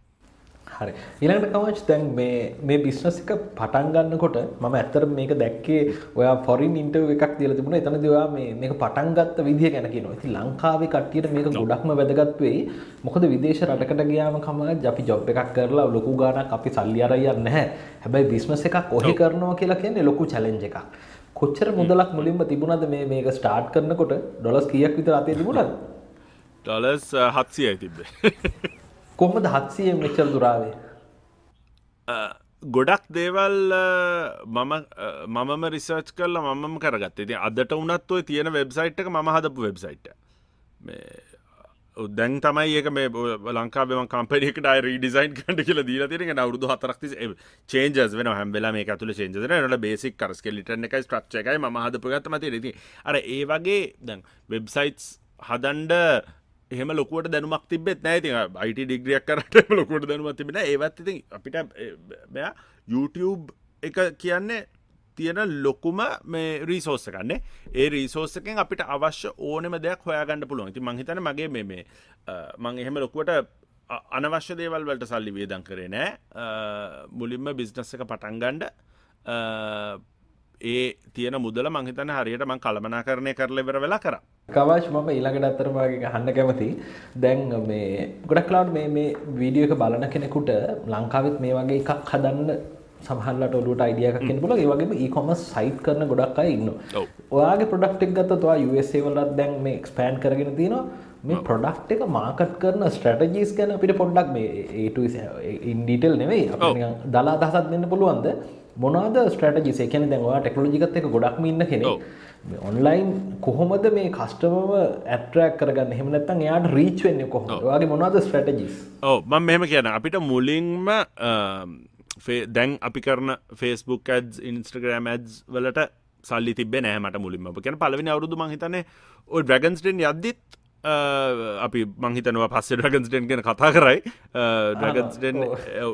Speaker 1: හරි ඊළඟට කවච් දැන් මේ මේ බිස්නස් එක පටන් ගන්නකොට මම ඇත්තට මේක දැක්කේ ඔයා ෆොරින් ඉන්ටර්වයු එකක් දීලා තිබුණා. එතනදී ඔයා මේ මේක පටන් ගත්ත විදිය ගැන කියනවා. ඉතින් ලංකාවේ කට්ටියට මේක ගොඩක්ම වැදගත් වෙයි. මොකද විදේශ රටකට ගියාම කමක් අපි ජොබ් එකක් කරලා ලොකු ගාණක් අපි සල්ලි අරන් යන්නේ නැහැ. හැබැයි බිස්නස් එකක් ඔහි කරනවා කියලා කියන්නේ ලොකු චැලෙන්ජ් එකක්. කොච්චර මුදලක් මුලින්ම තිබුණද මේ මේක ස්ටාර්ට් කරනකොට ඩොලස් කියක් විතර අතේ තිබුණද
Speaker 2: ඩොලස් uh, හත්සියයි තිබ්බේ
Speaker 1: කොහොමද හත්සිය මෙච්චර දුරාවේ
Speaker 2: uh, ගොඩක් දේවල් uh, මම මම රිසර්ච් කරලා මම කරගත්තේ ති අදට උනත් ඔය තියෙන වෙබ්සයිට් එක ම හදපු වෙබ්සයිට් මේ දැන් තමයි ඒක මේ ලංකාවම කම්පෙනෙක් ඩයි රීඩිසයින් කට කියල දී තිරෙන අවුදු හතරක්ති චේන්ජස් වෙන හැම්බෙලා මේ ඇතුළ චේන්ජන නට බේසික් කරස්ක ලිටන එකයි ්‍රක්්ච එකයි මහද පගත්මති රෙති අර ඒ වගේ දැන් වෙබ්සයිටස් හදන්ඩ එහම ලොකුවට දැනුමක් තිබෙත් නෑති අයිට ඩිග්‍රියක් කරට ලොකුවට දැනුමත් තිබෙන ඒවත් ඉතින් අපිට YouTube එක කියන්නේ තියෙන ලොකුම මේ රීසෝස්ස කන්නේ ඒ රීසෝස්සකෙන් අපිට අවශ්‍ය ඕනෙම දෙයක් හොයාගන්න පුළුවන් ති මහිතන මගේ මේ මේ මං එහෙම ලොකුවට අනවශ්‍ය දේවල් වලට සල්ලි වේදන් කරේ නෑ මුලින්ම බිස්නස් එක පටන්ගන්ඩ ඒ තියන මුදල මංහිතන හරියට මං කළමනා කරණය කරලෙවර වෙලා කර
Speaker 1: කවශ් මම ඉළඟට අත්තරවාගේ හන්න කැමති දැන් මේ ගොඩක්ලාඩ් මේ වීඩියෝ එක බලන කෙනෙකුට ලංකාවිත් මේ වගේ එකක් හදන්න සහල්ලට ඔලුට අයිඩියක් කෙන පුල වගේ ඒකොම සයිට් කරන ගොඩක් අය ඉන්න ඔයාගේ ප්‍රඩක්්ක් ගත්තවා වලත් දැන් මේ එක්ස්පෑන්් කරගෙන තිනවා මේ ප්‍රොඩක්් එක මාකට් කරන ස්ට්‍රටජීස් කන අපිට පොඩ්ඩක් මේ ඉන්ඩීටල් නෙවෙයි දලා දහසත් දෙන්න පුළුවන්ද මොනාද ස්ට්‍රටජිසේ කැන දැන්වා ටෙක්නෝජිකත් එක ගොඩක්ම ඉන්න කෙනෙ ඔන්ලයින් කොහොමද මේ කස්ටමව ඇටරක් කරගන්න හෙමනත්තන් යාට රීච් වෙන්න කොහොමගේ මොනාද ස්ට්‍රටජිස්
Speaker 2: ඕ මම මෙහෙම කියන අපිට මුලින්ම දැන් අපි කරන ෆෙස්බුක් ඇඩ් ඉන්ස්ට්‍රග්‍රම් ඇඩ් වලට සල්ලි තිබ නෑමට මුලින්ම කියන පලවෙනි අවුදු මහිතන ඔය ඩ්‍රගන්ස්ටෙන් යද්දිත් අපි මංහිතනවා පස්සේ ඩ්‍රගන්ස්ටෙන් ගැන කතා කරයි ඩ්‍රගන්ස්ටෙන්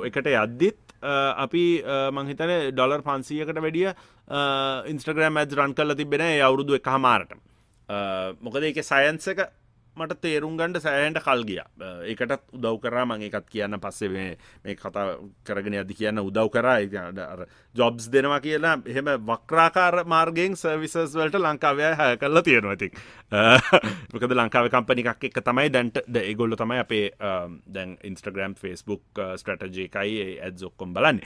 Speaker 2: එකට යද්දිත් අපි මංහිතන ඩොලර් පන්සීයකට වැඩිය ඉන්ස්ට්‍රග්‍රම් ඇඩ් රන් කරලා තිබෙන අවුරුදු එක හමාරට මොකද එක සයන්සක මට තේරුම් ගණඩ සෑහන්ට කල් ගිය එකටත් උදව් කරා මං එකත් කියන්න පස්සේ මේ කතා කරගෙන ඇති කියන්න උදව් කරා ජොබ්ස් දෙනවා කියලා එහෙම වක්‍රාකාර මාර්ගෙන් සර්විසස් වලට ලංකාවය හැ කල්ලා තියෙනවා ඇති මොකද ලංකාව කම්පනිකක් එක තමයි දැන්ට ඒගොල්ල තමයි අපේ දැන් ඉන්ස්ටග්‍රම් ෆස්බුක් ස්ටටජ එකයි ඇත්ොක්කොම් බලන්න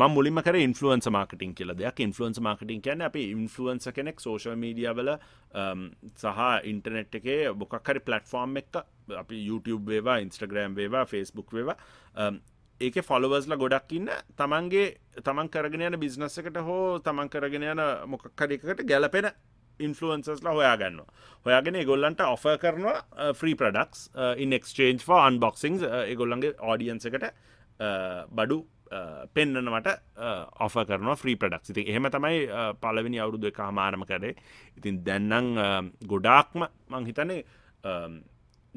Speaker 2: ම මුලිම කර ඉන්ෆලුවන්ස මාකටින් කියල දෙයක් ඉන්ෆලුවන්ස මාකටින් කියන්න අප ඉන්ෆලුවන්ස කෙනෙක් සෝෂ මීඩිය වල සහ ඉන්ටනෙට් එකේ බොකක්හරි පලටෆෝර්ම් එක අපි YouTube වේවා ඉන්ස්ටග්‍රම් වේවා ෆස්බුක් වේවා um, ඒක ෆොලවස්ල ගොඩක් ඉන්න තමන්ගේ තමන් කරගෙන යන බිස්නස් එකට හෝ තමන් කරගෙන යන මොකක්කරකට ගැලපෙන ඉන්ෆලුවන්සස්ලා හොයාගන්නවා හොයාගෙන ගොල්ලන්ට ඔෆ කරනවා ෆ්‍රී ප්‍රඩක්ස් ඉන්ක්ස්චේන්ජ් ෝ අන්බොක්සිං ඒගොල්ලන්ගේ ඕඩියන්ස එකට uh, බඩු uh, පෙන්නනවට ඔෆ කරන ්‍රී ප්‍රඩක් ඉති එහෙම තමයි uh, පලවෙනි අවුරුදු එක හමානම කරේ ඉතින් දැන්නම් ගොඩාක්ම මංහිතනේ Um,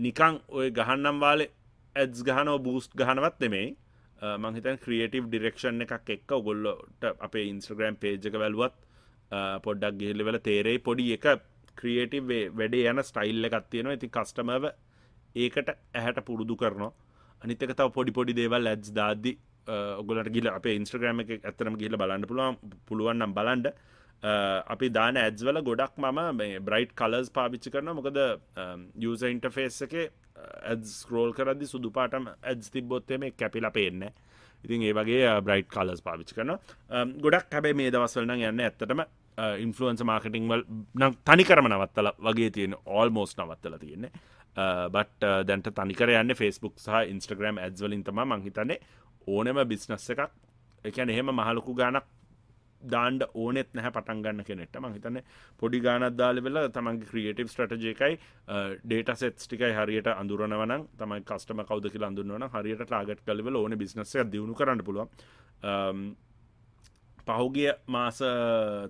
Speaker 2: නිකං ඔය ගහන්නම් වාලේ ඇත්ස් ගහනෝ බූස්් ගහනවත් නෙමෙයි මංහිතන් ක්‍රියටව ඩිරක්ෂණ එකක් එක්ක ගොල්ලොට අපේ ඉන්ස්ට්‍රග්‍රම් පේජක වැැලුවත් පොඩ්ඩක් ගිහිල්ලිවල තේරෙයි පොඩි එක ක්‍රියටව වැඩේ යන ස්ටයිල්ල එකක් තියෙනවා ඇති කස්ටමව ඒකට ඇහැට පුරුදු කරනවා අනිතක තව පොඩි පොඩි දේවල් ඇත්ස් දාද්දි ඔගලට ගිල අප ඉන්ස්ට්‍රග්‍රම එක ඇතරම ගිල බලන්න පුළුවන් පුළුවන්නම් බලන්ඩ අපි දාන ඇත්වල ගොඩක් මම මේ බ්‍රයිට් කලස් පාවිච්චි කරන මොකද යස ඉන්ටෆේස් එක ඇස්කරෝල් කරදි සුදු පාටම ඇත් තිබොත්තේ මේ කැපිල පේන්න ඉතින් ඒ වගේ බ්‍රයිට් කලස් පාවිච්චි කරන ගොඩක් හැබේ මේ දවස්වලන යන්න ඇත්තටම ඉන්ෆලුවන්ස මාර්කටිං වල් තනි කරම නවත්තල වගේ තියෙන ඕල් මෝස් නවත්තල තියෙන්නේ බට දැන්ට තනිකර යන්න ෆස්බුක් සහ ඉන්ස්ටග්‍රම් ඇත්වලින් තම මංහිතන්නේ ඕනෙම බිස්නස් එකක් එකැන එහෙම මහලොකු ගානක් දාන්ඩ ඕනෙත් නැහ පටන්ගන්න කෙනෙට මහිතන පොඩි ගානත් දාල වෙලා තමන්ගේ ක්‍රියටව ටජයකයි ඩේට සෙට් ටිකයි හරියට අඳුරනවන තමයි කස්ටම කවද කියල අඳුන්නවන හරියට ලාගට කලව ඕන බිනස දියුණු කරන්න පුළුවන් පහුගිය මාස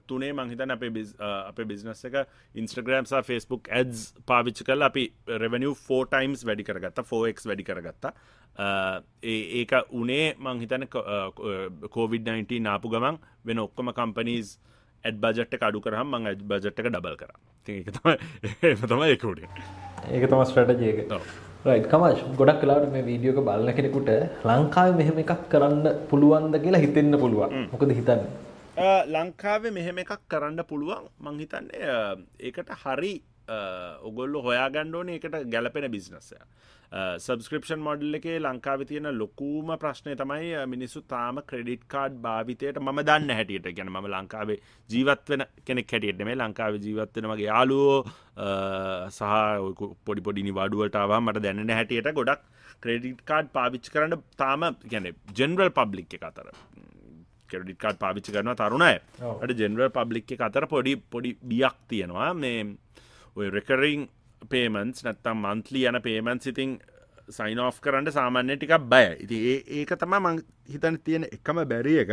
Speaker 2: තුනේ මංහිතන් අප අප බිස්නස් එක ඉන්ස්ට්‍රග්‍රම් සහ ෆස්බුක් ඇඩ්ස් පාවිච්චි කල් අපි රෙවනිිය ෆෝටයිම්ස් වැඩි කරගත්ත ෆෝක් වැඩි කරගත්තා ඒක උනේ මංහිතන කෝවිD-19 නාපු ගමන් වෙන ඔක්කොම කම්පනීස් ඇඩ් බජට් කඩු කරහම් මං ඇඩ් බජට් එක ඩබල් කර එක තම ඒකුට ඒක තම ස්ටටජයක තව
Speaker 1: කමල් ගොඩක් කලාට මේ වීඩියෝක බලන කෙනෙකුට ලංකාව මෙහෙම එකක් කරන්න පුළුවන්ද කියලා හිතෙන්න්න පුළුවන් මොකද හිතන්න
Speaker 2: ලංකාවේ මෙහෙම එකක් කරන්න පුළුවන් මංහිතන්නේ ඒකට හරි ඔගොල්ල හොයා ගණ්ඩෝන එකට ගැලපෙන බිස්නස්සය සබස්ක්‍රපෂන් මොඩල් එකේ ලංකාව තියෙන ලොකූම ප්‍රශ්නය තමයි මිනිස්සු තාම ක්‍රඩිට් කාඩ් භාවිතයට ම දන්න හැටියට ගැන ම ලංකාවේ ජීවත් වෙන කෙනෙක් හැටියට මේ ලංකාව ජීවත්වෙන මගේ යාලුවෝ සහ පොඩිපොඩි නිවාඩුවටාව මට දැනෙන හැටියට ගොඩක් ක්‍රඩිට් කාඩ් පාවිච්ච කරන්න තාම ගැන ජෙනරල් පබ්ලික් එක අතර කෙඩිට කාඩ් පාවිච්චි කරන තරුණයි අට ජෙනරල් පබ්ලික් අතර පොඩි පොඩි බියක් තියෙනවා මේ ඔය රෙකරිං පේමන්ස් නැත්තම් මන්ත්ලි යන පේමන්ස් ඉතින් සයින් uh, ඔෆ් කරන්න සාමාන්‍ය ටිකක් බය ඉති ඒක තම මං හිතන තියෙන එකම බැරි එක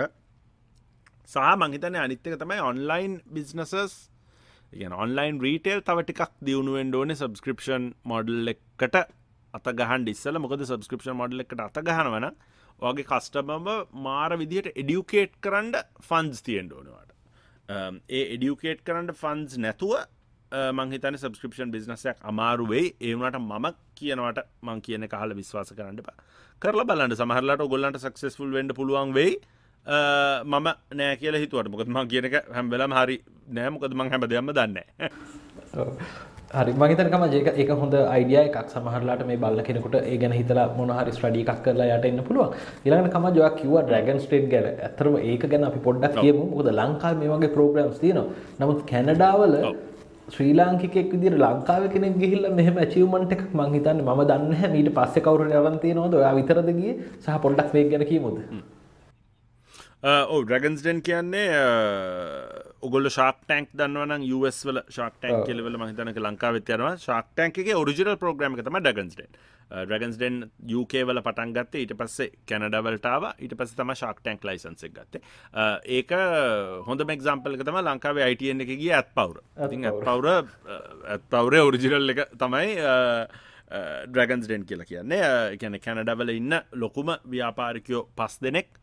Speaker 2: සා මංහිතන අනිත්තක තමයි ඔන්ලයින් බිස්නසස් ඔන්ලයින් රීටේල් තව ටිකක් දියුණුවෙන් ඕන සබස්ක්‍රපෂන් මොඩල් එකට අතගහන් ඩිස්සල මොකද සබස්ක්‍රපෂන් මොඩල් එකට අතගහනවන වගේ කස්ටමම මාර විදිහට එඩියුකේට් කරන්න ෆන්ස් තියෙන් ඕනවාට um, ඒ එඩියුකේට් කරන්න ෆන්ස් නැතුව මංහිතන සබස්ක්‍රපෂන් බිනසයක් අමාරුවේ ඒවුණට මම කියනවට මං කියන කාල විශ්වාස කරන්නට පා කරලා බලන්න සහරලාට ගොල්ලන්ට සක්සෙස්ෆුල් වඩ පුළුවන් වෙයි මම නෑ කියල හිතුවට මොකද මං කියනක හැම්වෙලම් හරි නෑමොකද මං හැම දෙයම දන්න
Speaker 1: හරි මගේතනකම ඒක එක හොඳ අයිඩිය එකක් සමහරලාට මේ බල්ල කෙනෙකුට ඒ ගැන හිතලා මොනහරි ස්ටඩි එකක් කරලා යට එන්න පුළුවන් ඊළඟට කම ජොයක් කිව්වා ඩ්‍රැගන් ස්ටේට් ගැන ඇතරම ඒක ගැන අපි පොඩ්ඩක් කියමු මොකද ලංකාවේ මේ වගේ ප්‍රෝග්‍රෑම්ස් තියෙනවා නමුත් කැනඩාවල ශ්‍රී ලාංකිකෙක් විදිර ලංකාව කෙනෙක් ගිහිල්ල මෙහම ඇචිවමට එකක් මංහිතන්න ම දන්න මීට පස්ස කවරු යවන්තය නොද ඔයා විතරදගේ සහ පොඩ්ඩක් වේ ගැනකීමද
Speaker 2: ඕ ඩ්‍රගන්ස්ඩන් කියන්නේ ඔගොල ශක්ටන්ක් දන්නවන වල ශක්ටන් කෙලවල මහිතනක ලංකා විතරවා ශක්ටන්ක ඔරිජිනල් ප්‍රෝග්‍රම තම ඩගන්ස්ට රගන්ස්ඩන් යුකේවල පටන්ගත්ත ඊට පස්සේ කැනඩවලටාව ඊට පස තම ශක්ටන්ක් ලයිසන්සක් ගත්ත ඒක හොඳ මෙක්ම්පල්ක තම ලංකාවේ අයිටන් එක ගිය ඇත් පවර ඇති පවර ඇත් පවරේ ඔරිජිනල් එක තමයි ඩ්‍රගන්ස්ඩන් uh, uh, uh, කියලා කියන්නේ එකැන කැනඩවල ඉන්න ලොකුම ව්‍යාපාරිකයෝ පස් දෙනෙක්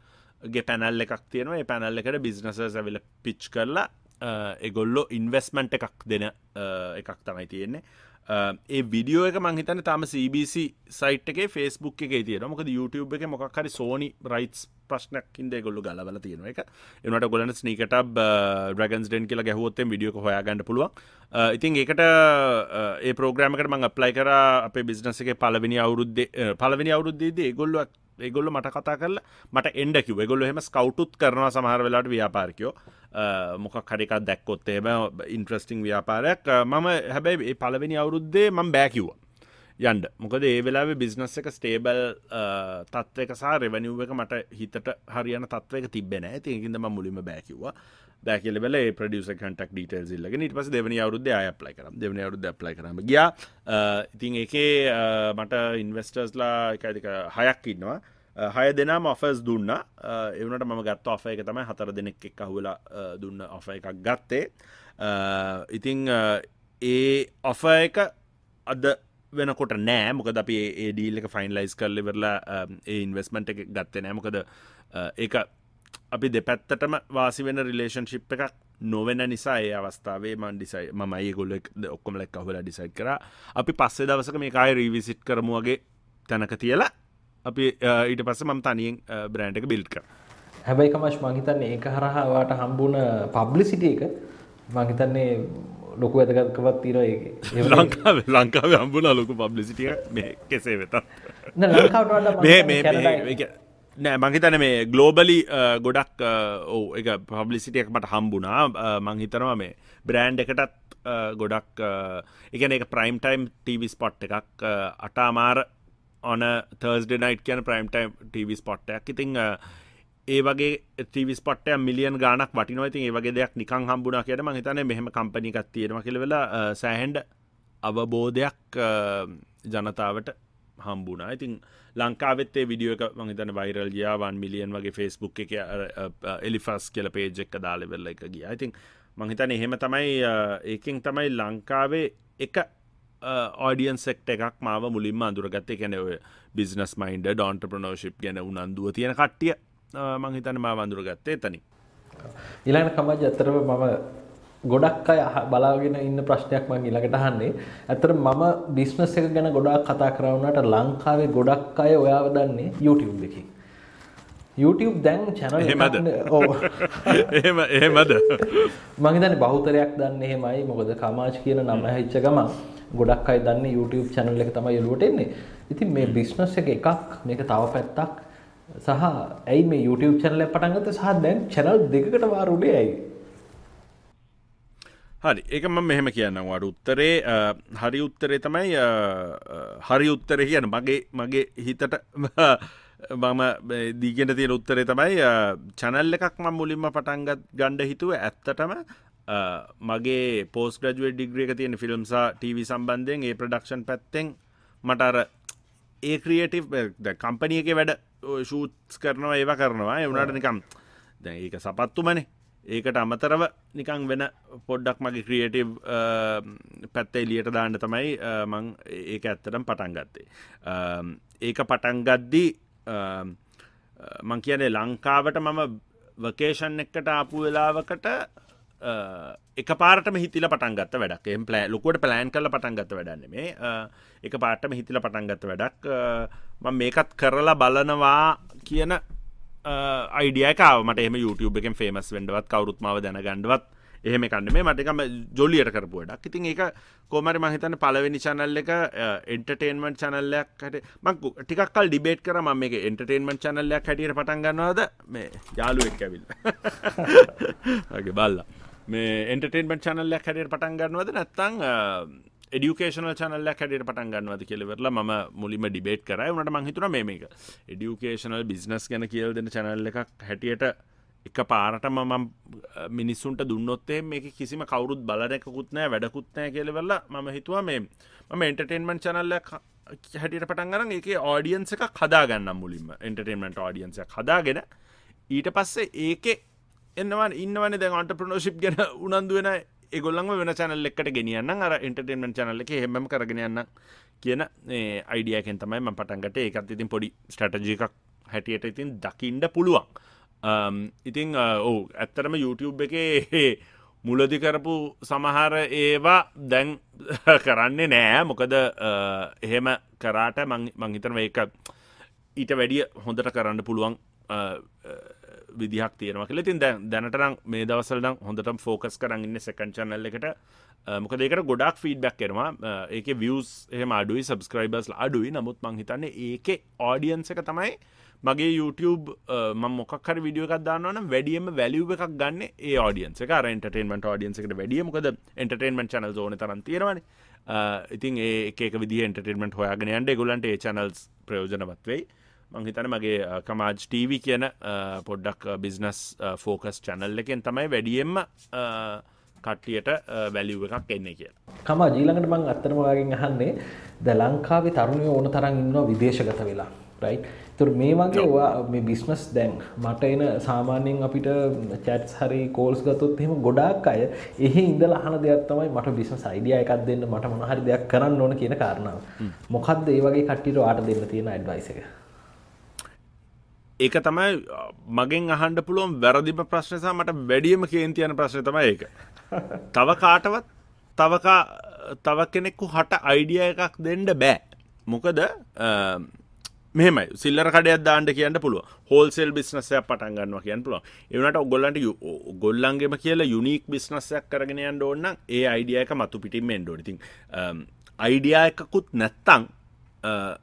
Speaker 2: ගේ පැනල් එකක් තියෙන ඒ පැනල් එකට බිස්නස ඇවිල පිච් කරලා එගොල්ලෝ ඉන්වස්මන්ට් එකක් දෙන එකක් තමයි තියෙන්නේ ඒ විඩියෝ එක මංහිතන තම CBC සයිට් එක ෆස්බුක් එක තියෙන මොක YouTube එක මොක්හරි සෝනි රයිස් ප්‍රශ්නයක්ින්ද ගොල්ලු ගලවල තියෙන එක එනට ගොලන ස්නීකට ්‍රගන්ස්ඩන් කියලා ගැහවොත්තෙන් විඩියක හොයාගන්න පුළුවන් ඉතින් ඒකට ඒ පෝග්‍රමකට මං ප්ලයි කර අප බිස්නස එක පලවෙනි අවුරුද්ධ පලවෙනි අවුරුද්ධේද ගොල්ලුවක් ඒගොල්ල මට කතා කරල මට එන්ඩ කිව ගොල්ල හෙම ස්කවටුත් කරන සමහර වෙලාට ව්‍යාපාරිකයෝ මොකක් හරිකක් දැක්කොත් එම ඉන්ට්‍රස්ටිං ව්‍යාපාරයක් මම හැබැයි පලවෙනි අවුරුද්දේ මං බෑකිවා යන්ඩ මොකද ඒ වෙලාව බිස්නස් එක ස්ටේබල් තත්වක සහ රෙවනිව් එක මට හිතට හරියන තත්වක තිබෙන තියකින්ද ම මුලිම බැකිවා දැකලෙල ප්‍රඩියස කටක් ඩට ල්ලග නිට පස දෙවනි අවරුද අයප්ලයි කරම් දෙවන අවරුද ප්ලයි කරම ගිය ඉතින් එකේ මට ඉන්වස්ටර්ස්ලා එකතික හයක් ඉන්නවා හය දෙනම ඔෆස් දුන්න එවනට ම ගත්ත ඔෆ එක තමයි හතර දෙනෙක් එක් අහුල දුන්න ඔෆ එකක් ගත්තේ ඉතිං ඒ ඔෆ එක අද වෙනකොට නෑ මොකද අපි ඒ ඩීල්ලක ෆයින්ලයිස් කරල වෙරලා ඒ ඉන්වස්මට um, එක ගත්තේ නෑ මොකද uh, ඒ අපි දෙපැත්තටම වාසි වෙන රිලේෂන් ශිප් එකක් නොවෙන නිසා ඒ අවස්ථාවේ මන් ඩිසයි ම ඒගොල්ල ඔක්කොමලක් අහුලා ඩිසයි් කර අපි පස්සේ දවසක මේ කායි රීවිසිට් කරමුවගේ තැනක තියලා අපි uh, ඊට පස්ස මම තනියෙන් බ්‍රෑන්් uh, එක බිල්් කර
Speaker 1: හැබැයි කමශ් මහිතන්න ඒක හරහාවාට හම්බුණ පබ්ලිසිට එක මහිතන්නේ ලොකු ඇතකත්කවත් තිර
Speaker 2: ලංකාව ලංකාව අම්බුල ලොකු පබ්ලිසිටිය මේ කෙසේ වෙතත් නෑ මංහිතන මේ ගලෝබලි ගොඩක් ඕ එක පබ්ලිසිටියක් මට හම්බුනා මංහිතනවා මේ බ්‍රෑන්් එකටත් ගොඩක් එකන එක ප්‍රයිම් ටයිම් ටීවි ස්පොට් එකක් අටාමාර ඕන තර්ස්ඩ නයිට් කියන ප්‍රයිම් ටයිම් ටීවි ස්පොට්ටයක් ඉතිං ඒ වගේ ත්‍රීවිස්පොට්ට මිලියන් ගානක් වටිනොයිති ඒ වගේ දෙයක් නිකං හම්බුණ කියට ම හිතන මෙහම කම්පනිකක් තියෙනවා කියෙවෙල සෑහන්ඩ අවබෝධයක් ජනතාවට හම්බුණා ඉතින් ලංකාවෙත්තේ විඩියෝ එක මහිතන වයිරල් ගියාවන් මිලියන් වගේ ෆෙස්බුක් එක එලිෆස් කියල පේජෙක් දාලවෙල්ල එක ගිය ඉතින් මහිතන එහෙම තමයි ඒකින් තමයි ලංකාවේ එක ආඩියන් සෙක්ට එකක් මාව මුලින්ම අඳුරගත්තේ කැනව බිස්නස් මයින්ඩ ඩොන්ට ප්‍රනෝශිප් ගැන උනන්දුව තියෙන කට්ටිය මංහිතන මා වඳුර ගත්තේ තනි
Speaker 1: ඉලන්න කමජ ඇතරව මම ගොඩක් අය බලාගෙන ඉන්න ප්‍රශ්නයක් මං ඉලකට හන්නේ ඇතර මම බිස්නස් එක ගැන ගොඩක් කතා කරවුණට ලංකාවේ ගොඩක් අය ඔයාව දන්නේ YouTube එකින් YouTube දැන් චැනල් එහෙමද එහෙම එහෙමද මගේ දන්නේ බහුතරයක් දන්නේ එහෙමයි මොකද කමාජ් කියන නම ඇහිච්ච ගමන් ගොඩක් අය දන්නේ YouTube channel එක තමයි එළුවට එන්නේ. ඉතින් මේ බිස්නස් එක එකක් මේක තව පැත්තක් සහ ඇයි මේ YouTube චැනල පටන්ගත සහ දැන් චැනල් දෙකට වාරුඩේ
Speaker 2: ඇයි හරි ඒක ම මෙහෙම කියන්න වඩ උත්තරේ හරි උත්තරේ තමයි හරි උත්තරය කියන මගේ මගේ හිතට මම දීගෙන තියෙන උත්තරේ තමයි චැනල් එකක් ම මුලින්ම පටන්ගත් ගණ්ඩ හිතුව ඇත්තටම මගේ පෝස් ග්‍රජුවේ ඩිග්‍රිය එක තියෙන ෆිල්ම්සා ටව සම්බන්ධයෙන් ඒ ප්‍රඩක්ෂන් පැත්තෙන් මටර ඒ ක්‍රියටව් කම්පනියක වැඩ ෂූට්ස් කරනවා ඒව කරනවා එවුණට නිකම් දැ ඒක සපත්තුමනේ ඒකට අමතරව නිකං වෙන පොඩ්ඩක් මගේ ක්‍රියටව් පැත්තේ එලියට දාන්න තමයි මං ඒක ඇත්තටම් පටන් ගත්තේ ඒක පටන්ගද්දී මං කියන්නේ ලංකාවට මම වකේෂන් එක්කට ආපු වෙලාවකට එක පාටම හිතල පටන්ගත් වැඩක් එම් පලෑ ලොකුවට පලෑන් කල පටන්ගත වැඩන්න මේ එක පාටම හිතල පටන්ගත වැඩක් මේකත් කරලා බලනවා කියන අයිඩියකාව මට එම YouTube එකෙන් ෆේමස් වඩවත් කවරුත්මාව දැන ගණඩුවත් එහෙම කන්න මේ මටකම ජොලියට කරපුුවඩක් ඉතින් ඒ කෝමරි මහිතන පලවෙනි චනල් එක එන්ටර්ටේන්මන්් චනල්ලයක් හට මංකු ටිකක්කල් ඩිබේට් කර ම මේ එන්ටර්ටේන්මන් චනල්ලයක් හැටියට පටන්ගන්නවාද මේ යාලුවෙක් ඇවිල් ගේ බල්ලා මේ එන්ටේන්ට චනල්ලයක් හැඩට පටන් ගන්නවද නැත්තං ඩියුකේෂන චනල්ලයක් හැඩට පටන් ගන්නවද කෙලවෙරලා ම මුලිම ඩිබේට් කරයි වනට මහිතුර මේක ඩියුකේෂනල් බිස්නස් ගැන කියල් දෙන චනල්ල එකක් හැටියට එක පාරට මම මිනිස්සුන්ට දුන්නොත්තේ මේ කිසිම කවරුත් බලනකුත් නෑ වැඩකුත් නෑ කෙලවෙල්ල ම හිතුවා මේ මම එන්ටර්ටේන්මන්් චනල්ල හැටියට පටන් ගරන් එක ආඩියන්ස එක කදාගන්න මුලින්ම එන්ටර්ටේන්මට ආඩියන්ස කදාගෙන ඊට පස්සේ ඒකේ එන්නවා ඉන්නවන දැ අන්ටප්‍රනෝශිප් ගැන උනන්දු වෙන ගොල්ලන් වෙන චැනල් එකට ගෙනියන්න අර ඉන්ටර්ටේමෙන්් චනල්ල එක හෙම කරගෙනයන්න කියන අයිඩියකෙන් තමයි ම පටන්ගට එකත් ඉතින් පොඩි ස්ටටජිකක් හැටියට ඉතින් දකිින්ඩ පුළුවන් um, ඉතිං ඕ uh, ඇත්තරම YouTube එකේ මුලදි කරපු සමහර ඒවා දැන් කරන්නේ නෑ මොකද uh, එහෙම කරාට මංහිතර එක ඊට වැඩිය හොඳට කරන්න පුළුවන් uh, විදිහක් තියෙනවා කියලා තින් දැනටනම් මේ දවසලනම් හොඳටම ෆෝකස් කරන්න සකන් චනල් එකට මොක දෙකට ගොඩක් ෆීඩ්බැක් කරවා ඒක වියස් එහම අඩුයි සබස්ක්‍රයිබර්ස් අඩුයි නමුත් මංහිතන්නේ ඒක ආඩියන්ස එක තමයි මගේ YouTube මොකක්කර විඩියකක් දාන්නවන වැඩියම වැලිව් එකක් ගන්න ඒ ෝඩියන්ස එක රන්ටේන්මට ෝඩියන්ස එකට වැඩියමකද එන්ටේන්මට චනල් ෝන තරන් තියෙනවන ඉතින් ඒක විදි එන්ටේන්මට හොයාගෙන අන්ඩ ගොලන්ට චනල්ස් ප්‍රයෝජනවත්වෙයි මංහිතන මගේ කමාජ් ටීවි කියන පොඩ්ඩක් බිස්නස් ෆෝකස් චැනල් එකෙන් තමයි වැඩියෙන්ම කට්ටියට වැලිව් එකක් එන්නේ කිය
Speaker 1: කමා ජීලඟට මං අත්තනවාගෙන් අහන්නේ ද ලංකාවේ තරුණය ඕන තරන් ඉන්නවා විදේශගත වෙලා රයි් තුර මේ වගේ වා මේ බිස්නස් දැන් මට එන සාමාන්‍යයෙන් අපිට චැට්ස් හරි කෝල්ස් ගතොත් එහෙම ගොඩාක් අය එහි ඉඳල අහන දෙයක් තමයි මට බිස්නස් අයිඩිය එකක් දෙන්න මට මොනහරි දෙයක් කරන්න ඕන කියන කාරණාව hmm. මොකක්ද ඒ වගේ කට්ටිට ආට දෙන්න තියෙන අඩ්වයිස එක
Speaker 2: ඒක තමයි මගෙන් අහන්ඩ පුළුවන් වැරදිම ප්‍රශ්නසා මට වැඩියම කේන්තියන ප්‍රශ්න තමයි ඒක තව කාටවත් තවකා තව කෙනෙක්කු හට අයිඩිය එකක් දෙන්ඩ බෑ මොකද මෙම සිල්ලර කඩයක් දාන්න කියන්න පුළුව හෝල්සෙල් බිස්නසයක් පටන් ගන්නවා කියන්න පුළුව එවනට ඔගොල්ලන්ට ගොල්ලන්ගේම කියලා යුනික් බිස්නසයක් කරගෙන යන්න ඕන්න ඒ අයිඩියයක මතු පිටිම් එන්ඩෝඩිතින් අයිඩියයකකුත් නැත්තං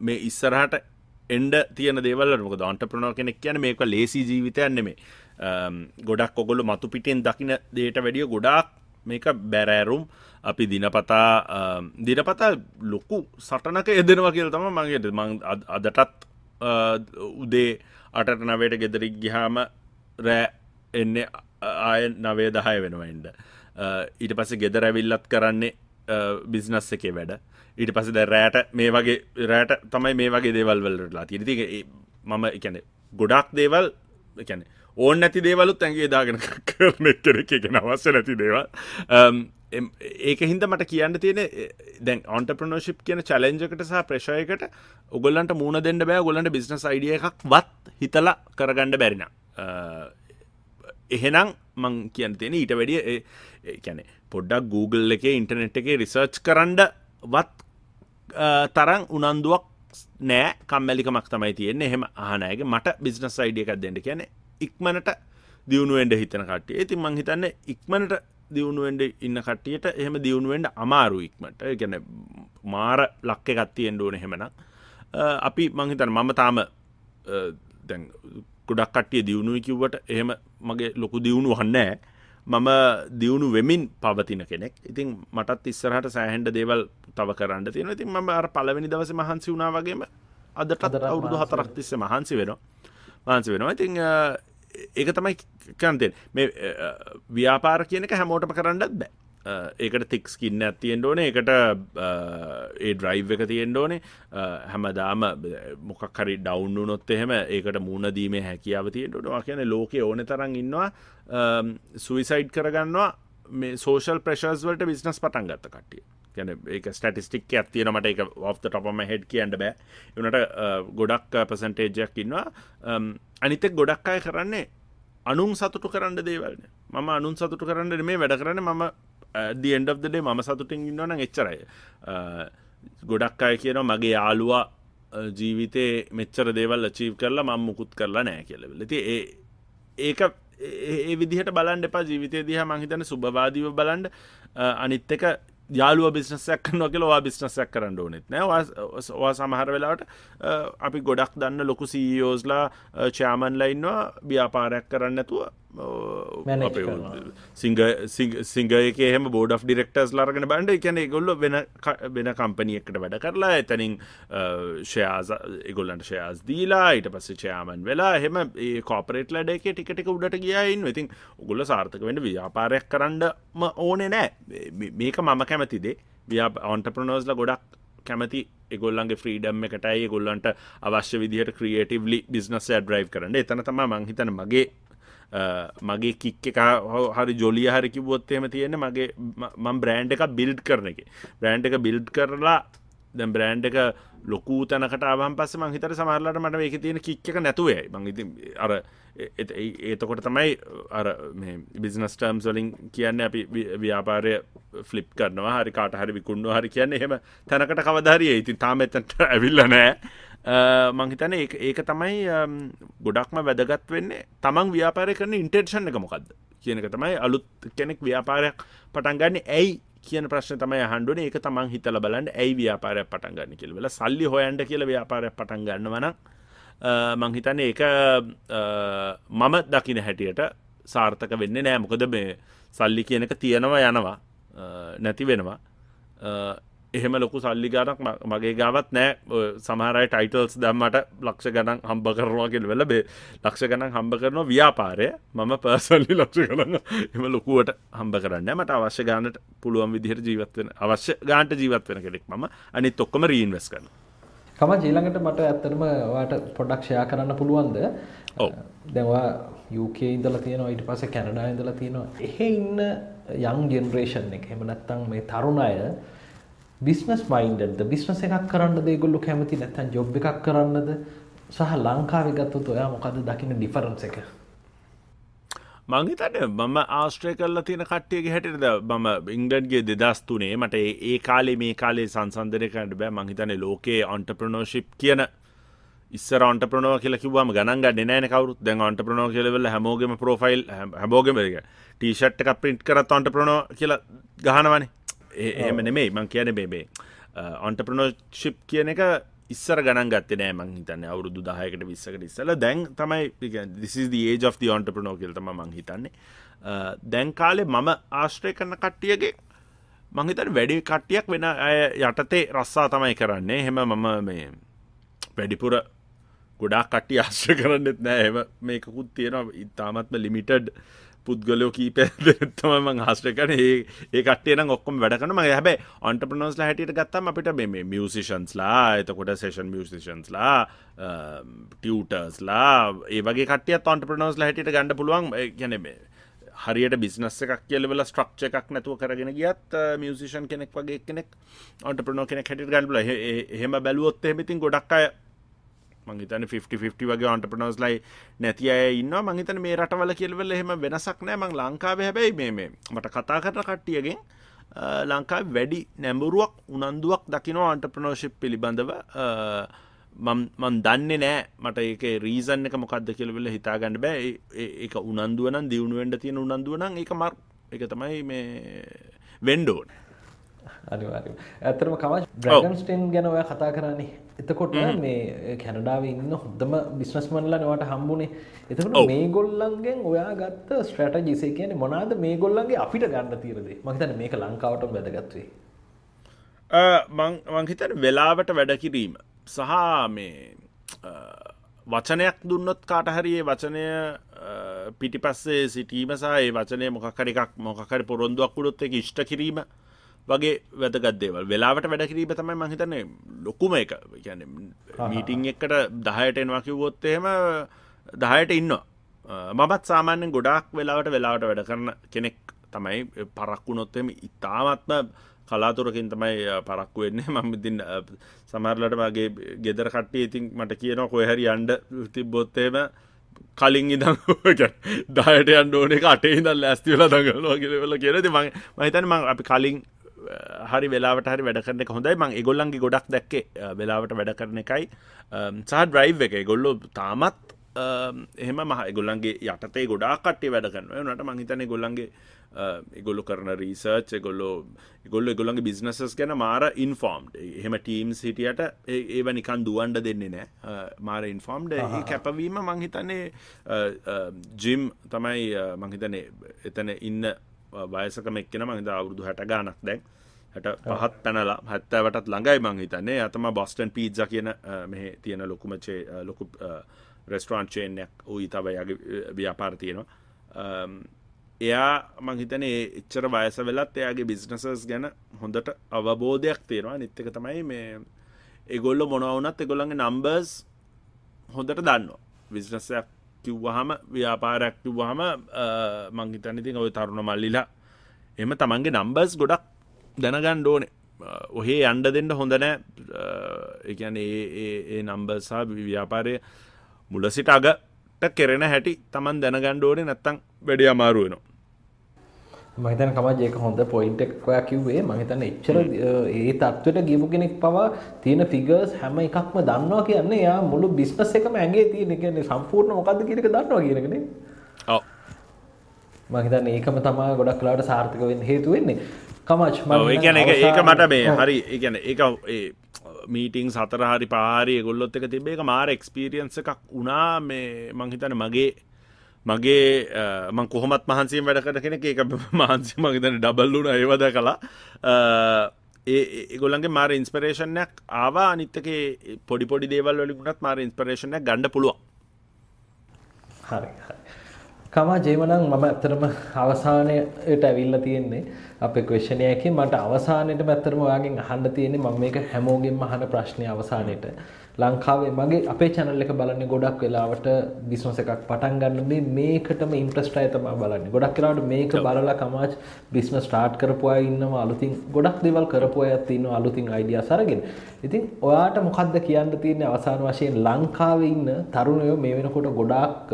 Speaker 2: මේ ඉස්සරහට එන්ඩ තියන දේවල් මොක දන්ටප්‍රනෝ කෙනෙක් කියන මේක ලේසි ජීවිතයන්නෙමේ ගොඩක් ඔගොලු මතු පිටෙන් දකින දේට වැඩිය ගොඩාක් මේක බැරෑරුම් අපි දිනපතා දිනපතා ලොකු සටනක එදෙනවා කියල තම මගේට මං අදටත් උදේ අටට නවයට ගෙදරක් ගිහාම රෑ එන්න ආය නවේ දහය වෙනවයින්ට ඊට පස්සේ ගෙදර ඇවිල්ලත් කරන්නේ බිස්නස් එකේ වැඩ ඊට පසද රෑට මේ වගේ රෑට තමයි මේ වගේ දේවල් වලටලා තිරිති මම එකැන ගොඩක් දේවල් එකැන ඕන නැති දේවලුත් ඇන්ගේ දාගෙන කරන කෙනෙක් එකෙන අවස්ස නැති දේවල් um, ඒක හින්ද මට කියන්න තියෙන දැන් ඔන්ටපනෝශිප් කියන චලෙන්ජකට සහ ප්‍රශයකට ඔගොල්ලන්ට මූුණ දෙන්න බෑ ගොලන්ට බිස්නස් අයිඩිය එකක් වත් හිතලා කරගණ්ඩ බැරින uh, එහෙනම් මං කියන්න තියෙන ඊට වැඩිය කැනෙ පොඩ්ඩක් Google එක ඉන්ටනෙට් එක රිසර්ච් කරන්ඩ වත් තරන් උනන්දුවක් නෑ කම්මැලිකමක් තමයි තියෙන්නේ එහෙම ආනෑගේ මට බිස්නස් අයිඩිය එකක් දෙන්නට කියන ඉක්මනට දියුණුවෙන්ඩ හිතන කටේ ඉතින් මං හිතන්න ඉක්මනට දියුණුවෙන්ඩ ඉන්න කට්ටියට එහෙම දියුණුවෙන්ඩ අමාරු ඉක්මට ගැන මාර ලක්ක ගත්තියෙන් ඕන හෙමන අපි මංහිතන මම තාම ගොඩක් කට්ටිය දියුණුව කිව්වට එහෙම මගේ ලොකු දියුණු වන්නෑ මම දියුණු වෙමින් පවතින කෙනෙක් ඉතින් මටත් ඉස්සරහට සෑහන්ඩ දේවල් තව කරන්න තියෙන ඉතින් ම අර පලවෙනි දවස මහන්සි වුණා වගේම අදට අදර අවුරුදු හතරක් තිස්ස මහන්සි වෙන මහන්සි වෙනවා ඉතිං ඒක තමයි කන්තෙන් මේ ව්‍යාපාර කියනක හැමෝටම කරන්නත් බෑ ඒකට තික් ස්කින්න ඇතියෙන් ඕන එකට ඒ ඩ්‍රයිව් එක තියෙන් ඕනේ හැමදාම මොකක්හරි ඩවන්්ු නොත් එහෙම ඒකට මුණදීමේ හැකියාව තියෙන්ටවා කියන ලෝකෙ ඕන තරන් ඉන්නවා සුවිසයිඩ් කරගන්නවා මේ සෝෂල් ප්‍රශස් වලට බිස්නස් පටන් ගත්ත කටිය ගැන ඒක ස්ටටිස්ටික් ඇත්තියෙන මට එක ඔ්ත ටපම හෙඩ් කියන්න බෑ එනට ගොඩක් පසන්ටේජයක් ඉන්නවා අනිතෙක් ගොඩක් අය කරන්නේ අනුම් සතුටු කරන්න දේවල්න මම අනුන් සතුටු කරන්න මේ වැඩ කරන මම දන්ඩ්දේ ම සතුටින් ඉන්නවන එච්චරයි uh, ගොඩක් අය කියන මගේ යාලුවා uh, ජීවිතේ මෙච්චර දේවල් චීව් කරලා මං මුකුත් කරලා නෑ කියලවෙල ති ඒ ඒක ඒ විදිහට බලන්ඩ එපා ජීවිතය දිහ මහිතන සුභවාදීව බලන්ඩ uh, අනිත් එක යාලුව බිස්නසයක් නොකලවා බිස්නසයක් කරන්න ඕනෙත් නෑවා සමහර වෙලාට අපි ගොඩක් දන්න ලොකු සීෝස්ලා e චාමන්ලයින්වා ව්‍යාපාරයක් කරන්න ඇතුව සිංහයක හම බෝඩ් ඩිරෙක්ටර්ස් ලාර්ගෙන බන්ඩ කියන ගොල්ල වෙන වෙන කම්පනියකට වැඩ කරලා එතනින් ශයාස එගොල්ලන්ට ශයාස් දීලා ඊට පස්ස චයාමන් වෙලා හෙම කෝපරේට ලඩේක ටිකටික උඩට ගියයින් වෙතින් උගොල්ල සාර්ථක වෙන ව්‍යාපාරයක් කරන්නම ඕනෙ නෑ මේක මම කැමතිදේ ව්‍යා ඔන්ටප්‍රනෝස්ල ගොඩක් කැමති එගොල්ලන්ගේ ෆ්‍රීඩම් එකටයි ගොල්ලන්ට අවශ්‍ය විදිහට ක්‍රියටවලි බිස්නස් ඩ්‍රයි් කරන්න එතන තම මංහිතන මගේ මගේ කික්ක හරි ජොලිය හරි කිබොත්තේම තියෙන මගේ මං බ්‍රෑන්් එක බිල්ඩ් කරන එක බ්‍රෑන්් එක බිල්ඩ් කරලා දැ බ්‍රෑන්් එක ලොකූ තැනකට ආවන් පස්ස මංහිතර සමරලට මට ඒක තියෙන කික්ක නැතුවයි මංගති අර ඒතකොට තමයි අර බිසිනස් ටර්ම් සොලින් කියන්න අපි ව්‍යාපාරය ෆලිප් කරනවා හරි කාට හරි විකුණු හරි කියන්න එහෙම තැනකට කවධරිය ඉතින් තාම එතට ඇවිල්ල නෑ මංහිතන ඒක තමයි ගොඩක්ම වැදගත් වෙන්නේ තමන් ව්‍යාපාරය කරන ඉන්ටර්ෂන් එක මොකක්ද කියනක තමයි අලුත් කෙනෙක් ව්‍යාපාරයක් පටන්ගන්න ඇයි කියන ප්‍රශ්න තමයි හන්ඩුවන ඒක තමන් හිතල බලන්න ඇයි ව්‍යාපාරයක් පටන්ගන්න කියෙල්වෙල සල්ලි හොයන්ට කියල ව්‍යාපාරයක් පටන්ගන්නවන මංහිතන ඒක මම දකින හැටියට සාර්ථක වෙන්න නෑ මොකද මේ සල්ලි කියනක තියෙනවා යනවා නැති වෙනවා එහෙම ලොකු සල්ලි ගණක් මගේ ගාවත් නෑ සමහරයි ටයිටල්ස් දැම්මට ලක්ෂ ගණන් හම්බ කරනවාගෙල් වෙලබේ ලක්ෂ ගණන් හම්බ කරන ව්‍යාපාරය මම පසල්ලි ලක්ෂ කරන්න එම ලොකුවට හම්බ කරන්න මට අවශ්‍ය ගානට පුළුවන් විදිහර ජීවත්වෙන අවශ්‍ය ගාන්ට ජීවත්වෙන කෙනෙක් ම අනි තොක්කම රීන්වස් කරන
Speaker 1: කම ජීලඟට මට ඇත්තරම වාට පොඩක්ෂයා කරන්න පුළුවන්ද ඔව දැවා යුකේ ඉඳල තියෙනවා ඊට පස කැනඩා ඉඳලා තියෙනවා එහෙ ඉන්න යං ජෙනරේෂන් එක හෙම නැත්තං මේ තරුණ අය බිස්නස් මයින්ඩඩ්ද බිස්නස් එකක් කරන්න දෙගොල්ලු කැමති නැත්තන් ජොබ් එකක් කරන්නද සහ ලංකාවේ ගත්තොත් ඔයා මොකද දකින ඩිෆරන්ස එක
Speaker 2: මංහිතට මම ආශ්‍රය කරලා තියෙන කට්ටියගේ හැටද මම ඉංගඩ්ගේ දෙදස් තුනේ මට ඒ කාලේ මේ කාලේ සංසන්ධනකට බෑ මංහිතනේ ලෝකයේ ඔන්ටප්‍රනෝශිප් කියන ඉස්සර ඔන්ටප්‍රනෝ කියලා කිව්වම ගණන් ගන්න නෑන කවරුත් දැන් ඔන්ටප්‍රනෝ කියලවෙල හැමෝගම ප්‍රෝෆයිල් හැබෝගමක ටීෂට් එක පින්ට් කරත් ඔන්ටප්‍රනෝ කියලා ගහනවනේ එහෙම නෙමේ මං කියන බේබේ ඔන්ටපනෝශිප් කියන එක ඉස්සර ගණන් ගත්ත නෑම හිතන්න අවුරුදු දායකට විස්සකට ඉස්සල දැන් තමයි දිසිදේ of the ඔන්ටපනෝ කෙල්තම මං හිතන්නේ දැන් කාලේ මම ආශ්‍රය කරන කට්ටියගේ මංහිතන් වැඩි කට්ටියක් වෙන අය යටතේ රස්සා තමයි කරන්නේ හෙම මම මේ වැඩිපුර ගොඩා කට්ටි ආශ්‍ර කරන්නෙත් නෑ එම මේකුත් තියෙන ඉතාමත්ම ලිමිටඩ් පුද්ගලෝ කීප තම මං හස්ටකන ඒ කටේන ඔක්කොම වැඩකනම හැබැ ඔන්ටපනොස්ල හැටියට ගත්තම අපිට මේ මියසිෂන්ස්ලා එතකොට සේෂන් මියසිෂන්ස්ලා ටියටර්ස්ලා ඒවගේ කටය තොන්ටපනොස්ල හැටියට ගණඩ පුළුවන් ගැනබේ හරියට බිස්නස් එකක් කියලවෙල ස්ට්‍රක්ෂ එකක් නැතුව කරගෙන ගියත් මියසිෂන් කෙනෙක් වගේ කෙනෙක් ඔන්ටපනෝ කෙනෙ හැටිට ගල්බල හෙම බැලුවොත් හෙමතින් ගොඩක් අයි මංහිතන 50 වගේ අන්ටපනොස්ලයි නැති අය ඉන්න මහිතන මේ රටවල කෙල්වල එහෙම වෙනසක් නෑ මං ලංකාව හැබැයි මේ මේ මට කතා කරන කට්ටියගෙන් ලංකාව වැඩි නැඹුරුවක් උනන්දුවක් දකිනෝ අන්ටපනෝශිප් පිළිබඳව මන් දන්නේ නෑ මට ඒක රීසන් එක මොකක්ද කියලවෙල හිතාගන්න බෑ ඒ උනන්දුවනන් දියුණුවෙන්ට තියෙන උනන්දුවනන් එක මර් එක තමයි මේ වෙන්ඩෝන අනිවාරම ඇතරම කමච් බ්‍රගන්ස්ටන්
Speaker 1: ගැන ඔය කතා කරන්නේ එතකොට මේ කැනඩාව ඉන්න හොදම බිස්නස්මන්ලා නවට හම්බුණේ එතකට මේ ගොල්ලන්ගෙන් ඔයා ගත්ත ස්ට්‍රටජිසේ කියන මොනාද මේ ගොල්ලන්ගේ අපිට ගන්න තීරදේ මහිතන මේක ලංකාවට වැදගත්වේ
Speaker 2: මංහිතන වෙලාවට වැඩකිරීම සහ මේ වචනයක් දුන්නොත් කාටහරයේ වචනය පිටිපස්සේ සිටීම සහ ඒ වචනය මොකකරකක් මොකකර පොරොන්දුවක් කුඩොත් එක ඉෂ්ට කිරීම වගේ වැදගත්දේවල් වෙලාවට වැඩකිරීම තමයි මහිතන ලොකුම එක කියන මීටිං එකට දහයටෙන්වා කිව්වොත්තේම දහයට ඉන්න මමත් සාමාන්‍යෙන් ගොඩක් වෙලාවට වෙලාවට වැඩ කරන කෙනෙක් තමයි පරක්කුණොත්තෙම ඉතාමත්ම කලාතුරකින් තමයි පරක්කු වෙන්නේ මමඉතින් සමරලට මගේ ගෙදර කට්ටිය ඉතින් මට කියනවා කොහැරි අන්ඩ තිබ්බොත්තේම කලින් ඉදන් දහයට අන්ඩෝනේ කටේ දල් ඇස්තිවල දඟලවා කියලවෙල කියරති මගේ මහිතන ම අපි කලින් හරි වෙලාට හරි වැඩරන හොඳයි මං එගොල්ලන්ගේ ගොඩක් දැක්ක වෙලාවට වැඩ කරන එකයි සහ ඩ්‍රයිව් එක ගොල්ලො තාමත් එහෙම මහ ගොල්ලන්ගේ යටතේ ගොඩාකටේ වැඩගන්න නට මහිතන ගොල්ලන්ගේ ගොල්ලො කරන රීසර්ච් ගොල්ලො ගොල්ල ගොල්ලන්ගේ බිස්නසස් ගැන මාර ඉන්ෆෝර්ම්් එහෙම ටීම් සිටියට ඒව නිකන් දුවන්ඩ දෙන්නේ නෑ මාර ඉන්ෆෝර්ම්ඩ කැපවීම මංහිතන්නේ ජිම් තමයි මංහිතනේ එතන ඉන්න වයසකම එක්කෙන මහිත අවුරුදු හැට ගානක් දැන් හැට පහත් පැනලා හැත්තවටත් ළඟයි මං හිතන්නේ ඇතම බොස්ටන් පීජ කියන මෙහ තියෙන ලොකුමචේ ලොකු රෙස්ටරාන් චේනයක් වූ තවයගේ ව්‍යාපාර තියෙනවා එයා මංහිතන එච්චර වයස වෙලත් එයාගේ බිස්නසස් ගැන හොඳට අවබෝධයක් තේරවා නිත්තක තමයි මේ එගොල්ල මොනවනත් එගොල්ලගේ නම්බර්ස් හොඳට දන්නවා විිනසයක් කිව්වහම ව්‍යාපාරයක් කිව්වහම මංහිතන ඉතින් ඔය තරුණ මල්ලිලා එම තමන්ගේ නම්බස් ගොඩක් දැනගන්න ඕනේ ඔහේ අන්ඩ දෙන්න හොඳනෑ එකන ඒ නම්බසා ව්‍යාපාරය මුල සිට අගට කෙරෙන හැටි තමන් දැනගණ්ඩ ඕනේ නැත්තං වැඩි අමාරුවෙනවා
Speaker 1: මහිතන කමජයක හොඳ පොයින්ටක්වා කිව්වේ මහිතන එච්චර ඒ තත්වට ගිපු කෙනෙක් පවා තියෙන ෆිගර්ස් හැම එකක්ම දන්නවා කියන්නේ යා මුළු බිස්නස් එකම ඇගේ තියෙන කියන්නේ සම්පූර්ණ මොකද කියනක දන්නවා කියනකන මහිතන ඒකම තමා ගොඩක් කලාට සාර්ථක වෙන් හේතු වෙන්නේ කමච් මගැන ඒක මට මේ හරි
Speaker 2: ඒගැන ඒක මීටිං සතර හරි පාරය ගොල්ලොත් එක තිබේ එක මාර එක්ස්පිරියන්ස එකක් උනා මේ මංහිතන මගේ මගේ මං කොහොමත් මහන්සේ වැඩකට කෙන එක මහන්සේ මගේ දැන ඩබල්ලුන ඒවද කලා ඒගොලන්ගේ මාර ඉන්ස්පරේෂණයක් ආවා අනිත්තක පොඩි පොඩි දේවල් වලිගුණත් මාර ඉන්ස්පරේෂණය ගණඩ පුළුව
Speaker 1: හරි කමා ජේමනං මම ඇතරම අවසානයට ඇවිල්ල තියෙන්නේ අප ක්වේෂණයකි මට අවසානයට මැත්තරම ඔයාගෙන් අහන්න තියෙන්නේ මම මේක හැමෝගෙන් මහන ප්‍රශ්නය අවසානයට ලංකාවේ මගේ අපේ චැනල් එක බලන්නේ ගොඩක් වෙලාවට බිස්නස් එකක් පටන් ගන්න මේ මේකටම ඉන්ට්‍රස්ට් අය තමයි බලන්නේ. ගොඩක් වෙලාවට මේක බලලා කමාච් බිස්නස් ස්ටාර්ට් කරපු අය ඉන්නවා අලුතින් ගොඩක් දේවල් කරපු අයත් ඉන්නවා අලුතින් අයිඩියාස් අරගෙන. ඉතින් ඔයාට මොකද්ද කියන්න තියෙන්නේ අවසාන වශයෙන් ලංකාවේ ඉන්න තරුණයෝ මේ වෙනකොට ගොඩාක්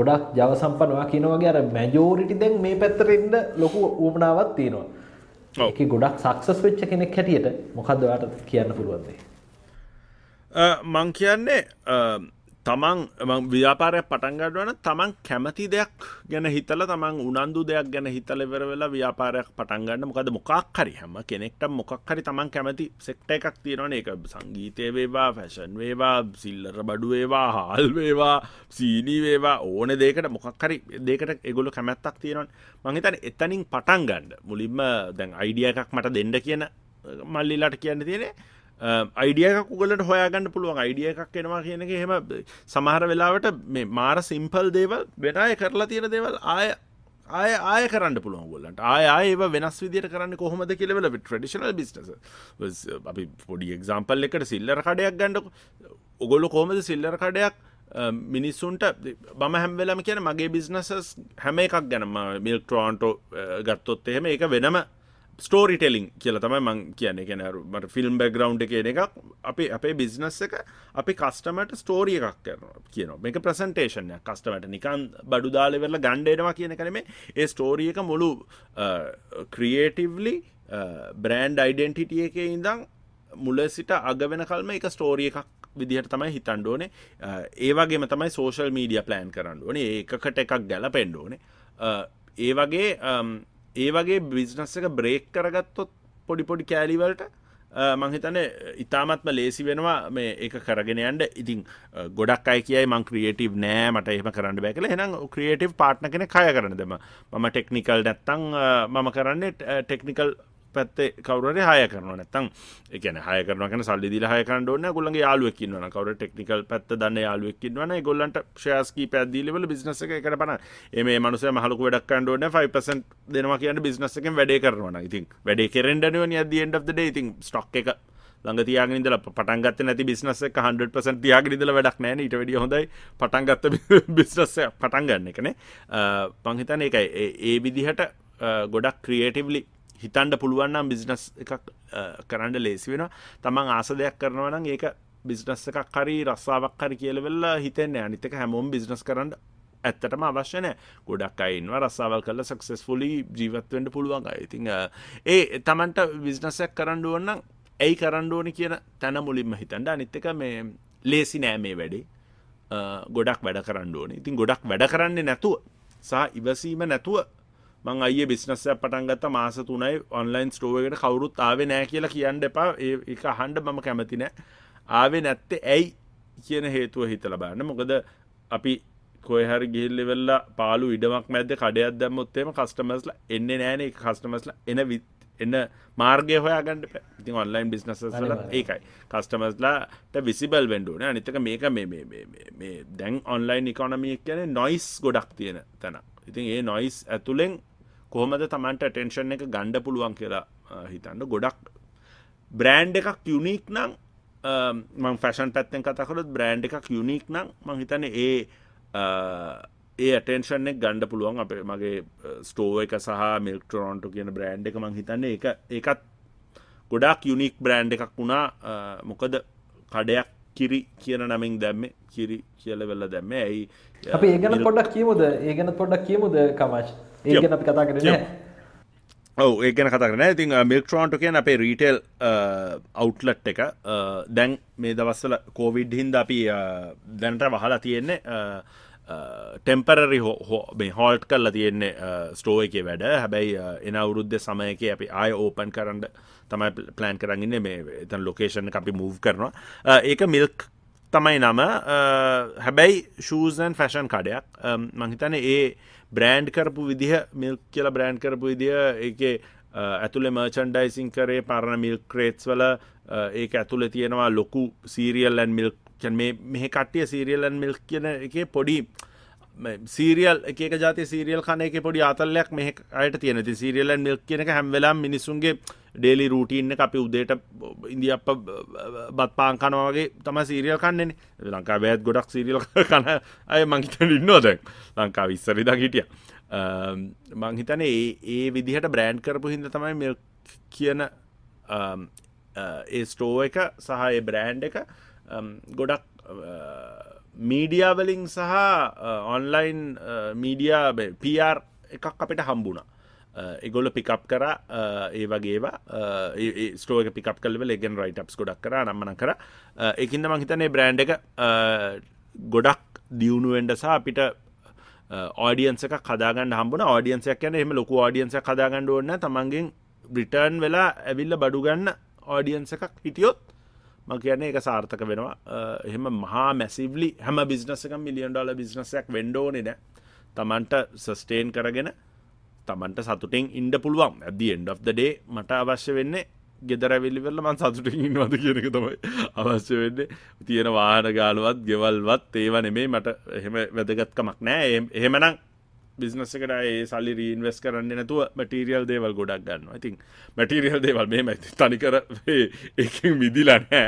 Speaker 1: ගොඩක් ජව සම්පන්නවා කියනවගේ අර මැජෝරිටි දැන් මේ පැත්තරෙන්ට ලොකු ඌමනාවත් තියෙනවා. ඒක ගොඩක් සක්සස් වෙච්ච කෙනෙක් හැටියට මොකද්ද ඔයාට කියන්න පුළුවන් දෙයක්?
Speaker 2: මං කියන්නේ තමන් ව්‍යාපාරයක් පටන්ගඩුවන තමන් කැමති දෙයක් ගැන හිතල තමන් උනන්දු දෙයක් ගැන හිතලෙවර වෙලා ව්‍යාපාරයක් පටන්ගන්න මොකද මොකක්හරි හැම කෙනෙක්ට මොකක්හරි තමන් කැමති සෙක්ට එකක් තියෙනවන එක සංගීතය වේවා ෆැෂන් වේවා සිල්ලර බඩුවේවා හාල් වේවා සීනී වේවා ඕන දෙකට මොකක්හරි දෙකට එගොලු කැමැත්තක් තියෙනවන් මංහිතන එතනින් පටන්ගන්න මුලින්ම දැන් අයිඩිය එකක් මට දෙන්න කියන මල්ලිලට කියන්න තියෙනේ අයිඩියක් උගලට හොයාගන්න පුළුවන් අයිඩිය එකක් එනවා කියන එක හෙම සමහර වෙලාවට මේ මාර සිම්පල් දේවල් වෙනය කරලා තියෙන දේවල් ආය ආය ආය කරන්න පුළුවන් ගොල්ලන්ට ආය ආය වෙනස් විදිර කරන්න කොහොමද කියලවල ට්‍රඩිශනල් බිස්ටස අපි පොඩි එක්සාම්පල් එකට සිල්ලර කඩයක් ගණඩ ඔගොලු කොහොමද සිල්ලර කඩයක් මිනිස්සුන්ට බම හැම්වෙලම කියන මගේ බිස්නසස් හැම එකක් ගැනම මිල් ට්‍රෝන්ටෝ ගත්තොත් එහෙම එක වෙනම ස්ටෝරි ටෙලිං කියල තමයි මං කියන කෙනරු මට ෆිල්ම් බැග්‍රවන්් කියන එකක් අපේ අපේ බිස්නස් එක අපි කස්ටමට ස්ටෝරිය එකක් කරන කියන මේක ප්‍රසන්ටේෂනය කස්ටමට නිකන් බඩු දාලවෙල්ල ගණ්ඩේනවා කියන කරනේ ඒ ස්ටෝරිය එක මුළු ක්‍රියේටිව්ලි බ්‍රන්ඩ් අයිඩෙන්ටිටිය එක ඉඳං මුල සිට අග වෙන කල්ම එක ස්ටෝරිය එකක් විදිහට තමයි හිතන්ඩෝනේ ඒවගේම තමයි සෝශල් මීඩිය ප්ලෑන් කරන්න ඕනේ ඒකට එකක් ගැල පෙන්ඩෝනේ ඒ වගේ ඒ වගේ බිස්නස් එක බ්‍රේක් කරගත්තොත් පොඩිපොඩි කෑලිවලට මංහිතන ඉතාමත්ම ලේසි වෙනවා මේ එක කරගෙනයන්ට ඉතින් ගොඩක් අයි කියයි මං ක්‍රියටව් නෑ මට එහම කරන්න බැකල හෙනම් ක්‍රියටව් පාට්න කෙන කය කරන දෙම මම ටෙක්නිකල් නැත්තං මම කරන්නේ ටෙක්නිකල් පැත්තේ කවරට හය කරන නැතන් එකන හය කරන සල්ලි දිල හය කරන්න ඕන්න ගොල්ලගේ යාලුවකින්වන කවර ටෙක්නිකල් පැත් දන්න යාලුවකින්වන ගොල්ලන්ට ශයාස්කී පැදදිලිවල බිනස එක කර පන මේ මනුස මහලක වැඩක් කන්ඩෝන 5පස දෙනවා කියන්න බිනස්සකෙන් වැඩේ කරනවා ඉතින් වැඩ කරෙන්ඩනුව අදෙන්ට්ද ඉතින් ස්ටොක් එක ළඟ තියාගනිදල පටන්ගත් නැති බිනස හන්පස තියාගනිදල වැඩක් නෑ ඉට වැඩිය හොඳයි පටන්ගත්ත බිස්නස පටන්ගන්න එකනේ පංහිතන එකයි ඒ විදිහට ගොඩක් ක්‍රියේටිව්ලි හිතන්ඩ පුළුවන්නම් බිසිනස් එකක් කරන්න ලේසි වෙන තමන් ආස දෙයක් කරනවනම් ඒක බිස්නස් එකක් හරි රස්සාාවක් හරි කියලවෙල්ලා හිතෙන්නේ අනිතක හැමෝම් බිස්නස් කරන්න ඇත්තටම අවශ්‍යනය ගොඩක් අයින්ව රස්සාවල් කල සක්සෙස් ෆොලි ජීවත්වෙන්ට පුළුවන් ඉතිං ඒ තමන්ට විිස්නසයක් කරන්න ඕන්න ඇයි කරන්න ඕනි කියන තැන මුලින්ම හිතන්ට අනිත්තක මේ ලේසි නෑ මේ වැඩේ ගොඩක් වැඩ කරන්න ඕන ඉතින් ගොඩක් වැඩ කරන්නේ නැතුව සහ ඉවසීම නැතුව මං අය බිස්නස්ස පටන්ගත්ත මාස තුනයි ඔන්ලයින් ස්ටෝවකට කවුරුත් ආවේ නෑ කියලා කියන්න එපා එක හන්ඩ මම කැමති නෑ ආවේ නැත්තේ ඇයි කියන හේතුව හිතල බන්න මොකද අපි කොහර ගිල්ලි වෙල්ල පාලු ඉඩමක් මැද කඩයක් දැම්මොත්තේම කස්ටමස්ල එන්න නෑන කස්ටමස්ල එන එන්න මාර්ගය හොයාගන්න ඉති ඔන්ලයින් බිස්නසල ඒකයි කස්ටමස්ලාට විසිබල් වෙන්ඩුවන අනිතක මේක මේ දැන් ඔන්ලයින් ඉකොනමිය කියන නොයිස් ගොඩක් තියෙන තැන ඉතින් ඒ නොයිස් ඇතුළෙන් කොහොමද තමන්ට ටෙන්ෂන් එක ගණ්ඩ පුළුවන් කියලා හිතන්න ගොඩක් බ්‍රෑන්් එකක් යුනික් නං මං ෆැෂන් පැත්තෙන් කතකරත් බ්‍රෑන්් එකක් යුනික් නං මං හිතන ඒ ඒ ටෙන්ෂන් එක ගණ්ඩ පුළුවන් අපේ මගේ ස්ටෝව එක සහ මිල්ක්ටරෝන්ට කියන බ්‍රෑන්් එක මං හිතන්නේ එක ඒකත් ගොඩක් යුනික් බ්‍රෑන්් එකක් වුණා මොකද කඩයක් කිරි කියන නමින් දැම්ම කිරි කියල වෙල්ල දැම්ම ඇයි අප ඒගන පොඩක්
Speaker 1: කියමුද ඒගන පොඩක් කියමුද කමශ ඒගන අපි කතා කරන
Speaker 2: ඔව ඒගන කතරන ඉතින් මිල්ට්‍රෝන්ට uh, කියන අපේ රීටෙල් අවට්ලට් uh, එක uh, දැන් මේ දවස්සල කෝවිඩ් හින්ද අපි දැනට වහලා තියෙන්නේ ටෙම්පරරි හෝ මේ හෝල්ට් කරලා තියෙන්නේ ස්ටෝ එක වැඩ හැබැයි එන අවුරුද්ධ සමයක අපි ආය ඕපන් කරන්න තමයි ප්ලෑන් කරගන්න මේ එතන් ලොකේෂණ අපි මූව් කරනවා ඒක මිල්ක් තමයි නම හැබැයි ෂූසන් ෆැෂන් කඩයක් um, මංහිතන ඒ බ්‍රෑන්ඩ් කරපු විදිහ මිල් කියලා බ්‍රෑන්් කරපු විදිහ ඒ ඇතුළේ මර්චන්ඩයිසින් කරේ පරණ මිල් ක්‍රේට්ස් වල ඒක ඇතුළ තියෙනවා ලොකු සීරියල්ලන් මිල් මේ මෙහ කට්ටිය සීරියල්ලන් මිල් කියන එක පොඩි සීරියල් එක ජාති සීරියල් කන එක පොඩි අතල්ලයක් මෙහ අයට තියෙන ති සීරියල්ලන් මිල් කියන එක හැම්වෙලා මිනිසුන්ගේ ඩේලි රූටීන්න අපි උදේට ඉන්දි අප බත් පාංකනවාගේ තම සීරියල් කන්නෙන ලංකා බෑත් ගොඩක් සීරියල් කන අය මංහිතන ඉන්නවා දැන් ලංකා විස්සරිදා හිටිය මංහිතන ඒ විදිහට බ්‍රෑන්් කරපු හිද තමයි මෙ කියන ඒ ස්ටෝ එක සහය බ්‍රෑන්් එක ගොඩක් මීඩියාවලින් සහ ඔන්ලයින් මීඩියා පර් එකක් අපිට හම්බුණා එගොල පිකප් කර ඒ වගේවා ස්ටෝක පිකප් කල්ව ලෙගෙන් රයිටප්ස් ගොඩක් කර නම්මන කර එකන්න uh, මහිතනේ බ්‍රෑන්් එක uh, ගොඩක් දියුණුවෙන්ඩසා අපිට ආඩියන්සක කදාගන්න හම්බන ආඩියන්සයක් යන එම ලොකු ආඩියන්ස කදාගන්න ඕන්න තමන්ගෙන් බ්‍රිටර්න් වෙලා ඇවිල්ල බඩුගන්න ආඩියන්ස එකක් හිටියොත් ම කියන්නේ එක සාර්ථක වෙනවා uh, එහෙම මහා මැසිවලි හැම බිනසක මිලියන් ඩොල බිනසයක් වෙන්ඩෝනෙ නෑ තමන්ට සස්ටේන් කරගෙන තමන්ට සතුටෙන් ඉන්ඩ පුළුවන් ඇදි එන්ඩ්දඩේ මට අවශ්‍ය වෙන්නේ ගෙදරැවිල්ලිවෙල්ල මන් සතුටින් ඉන්නවද කියනක තමයි අවශ්‍ය වෙන්න තියෙන වාහන ගාලුවත් ගෙවල්වත් ඒව නෙමේ මට එහෙම වැදගත්කමක් නෑ එහෙමනම් බිස්නසකට ඒ සල්ලි රීන්වස් කරන්න නැතුව මටීරියල් දේවල් ගොඩක් ගන්න ඉතින් මටීරියල් දේවල් මේ මැති තනිකර එකින් විදිලනෑ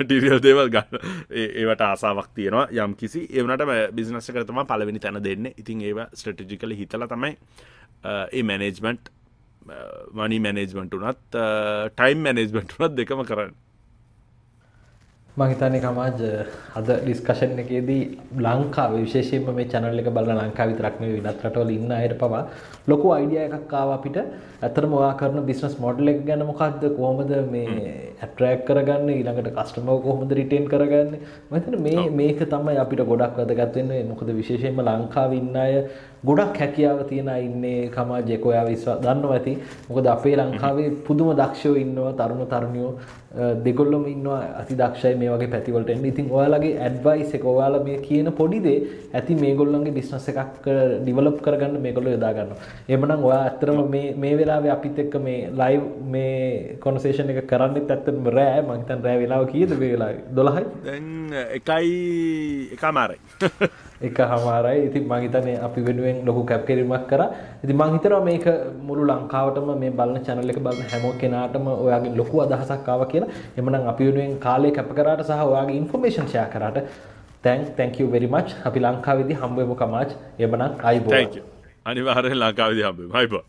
Speaker 2: මටීරියල් දේවල් ගන්න ඒවට ආසාවක් තියෙනවා යම් කිසි ඒවනට බිනස කරතම පලවෙනි තැන දෙන්න ඉතින් ඒ ස්ටටිජිකල හිතල තමයි ඒ මැනේජ්මට් මනි මැනේජ්මට වනත් ටයිම් මැනේජ්මට වනත් දෙකම කරන්න
Speaker 1: මහිතනය කමාජ අද ඩිස්කශන් එකේදී ලංකා විශේෂම මේ චැනල්ල එක බල ලංකා විතරක්ම විනත්රටවල ඉන්න අයට පවා ලොකු අයිඩිය එකක් ආව අපිට ඇතර මොවා කරන බිස්නස් මොඩලෙක් ගැන මොකක්ද කොහොමද මේ ඇට්‍රෑක් කරගන්න ඊළඟට කස්ටමව කොහොමද රිටෙන් කරගන්න මෙතන මේ මේක තමයි අපිට ගොඩක් වැදගත්වෙන්නේ මොකද විශේෂයෙන්ම ලංකාව ඉන්න අය ගොඩක් හැකියාව තියෙන ඉන්නේ සමාජයක ඔයා විශ්වාස දන්නවා ඇති. මොකද අපේ ලංකාවේ පුදුම දක්ෂයෝ ඉන්නවා තරුණ තරුණියෝ දෙගොල්ලොම ඉන්නවා අති දක්ෂයි මේ වගේ පැතිවලට එන්න. ඉතින් ඔයාලගේ ඇඩ්වයිස් එක ඔයාලා මේ කියන පොඩි දේ ඇති මේගොල්ලන්ගේ බිස්නස් එකක් ඩිවලොප් කරගන්න මේගොල්ලෝ යොදා ගන්නවා. එහෙමනම් ඔයා ඇත්තටම මේ මේ වෙලාවේ අපිත් එක්ක මේ ලයිව් මේ කොන්වර්සේෂන් එක කරන්නෙත් ඇත්තටම රෑ මං හිතන්නේ රෑ වෙලාව කීයද මේ වෙලාවේ 12යි.
Speaker 2: දැන් එකයි එකමාරයි.
Speaker 1: එක හමාරයි ඉතින් මං හිතන්නේ අපි වෙනුවෙන් ලොකු කැප් කිරීමක් කරා. ඉතින් මං හිතනවා මේක මුළු ලංකාවටම මේ බලන channel එක බලන හැම කෙනාටම ඔයාගේ ලොකු අදහසක් ආවා කියලා. එමනම් අපි වෙනුවෙන් කාලය කැප කරාට සහ ඔයාගේ information share කරාට thank thank you very much. අපි ලංකාවේදී හම්බ වෙමු කමාච්. එමනම් අයබෝ. Thank
Speaker 2: you. අනිවාර්යෙන් ලංකාවේදී හම්බ වෙමු. අයබෝ.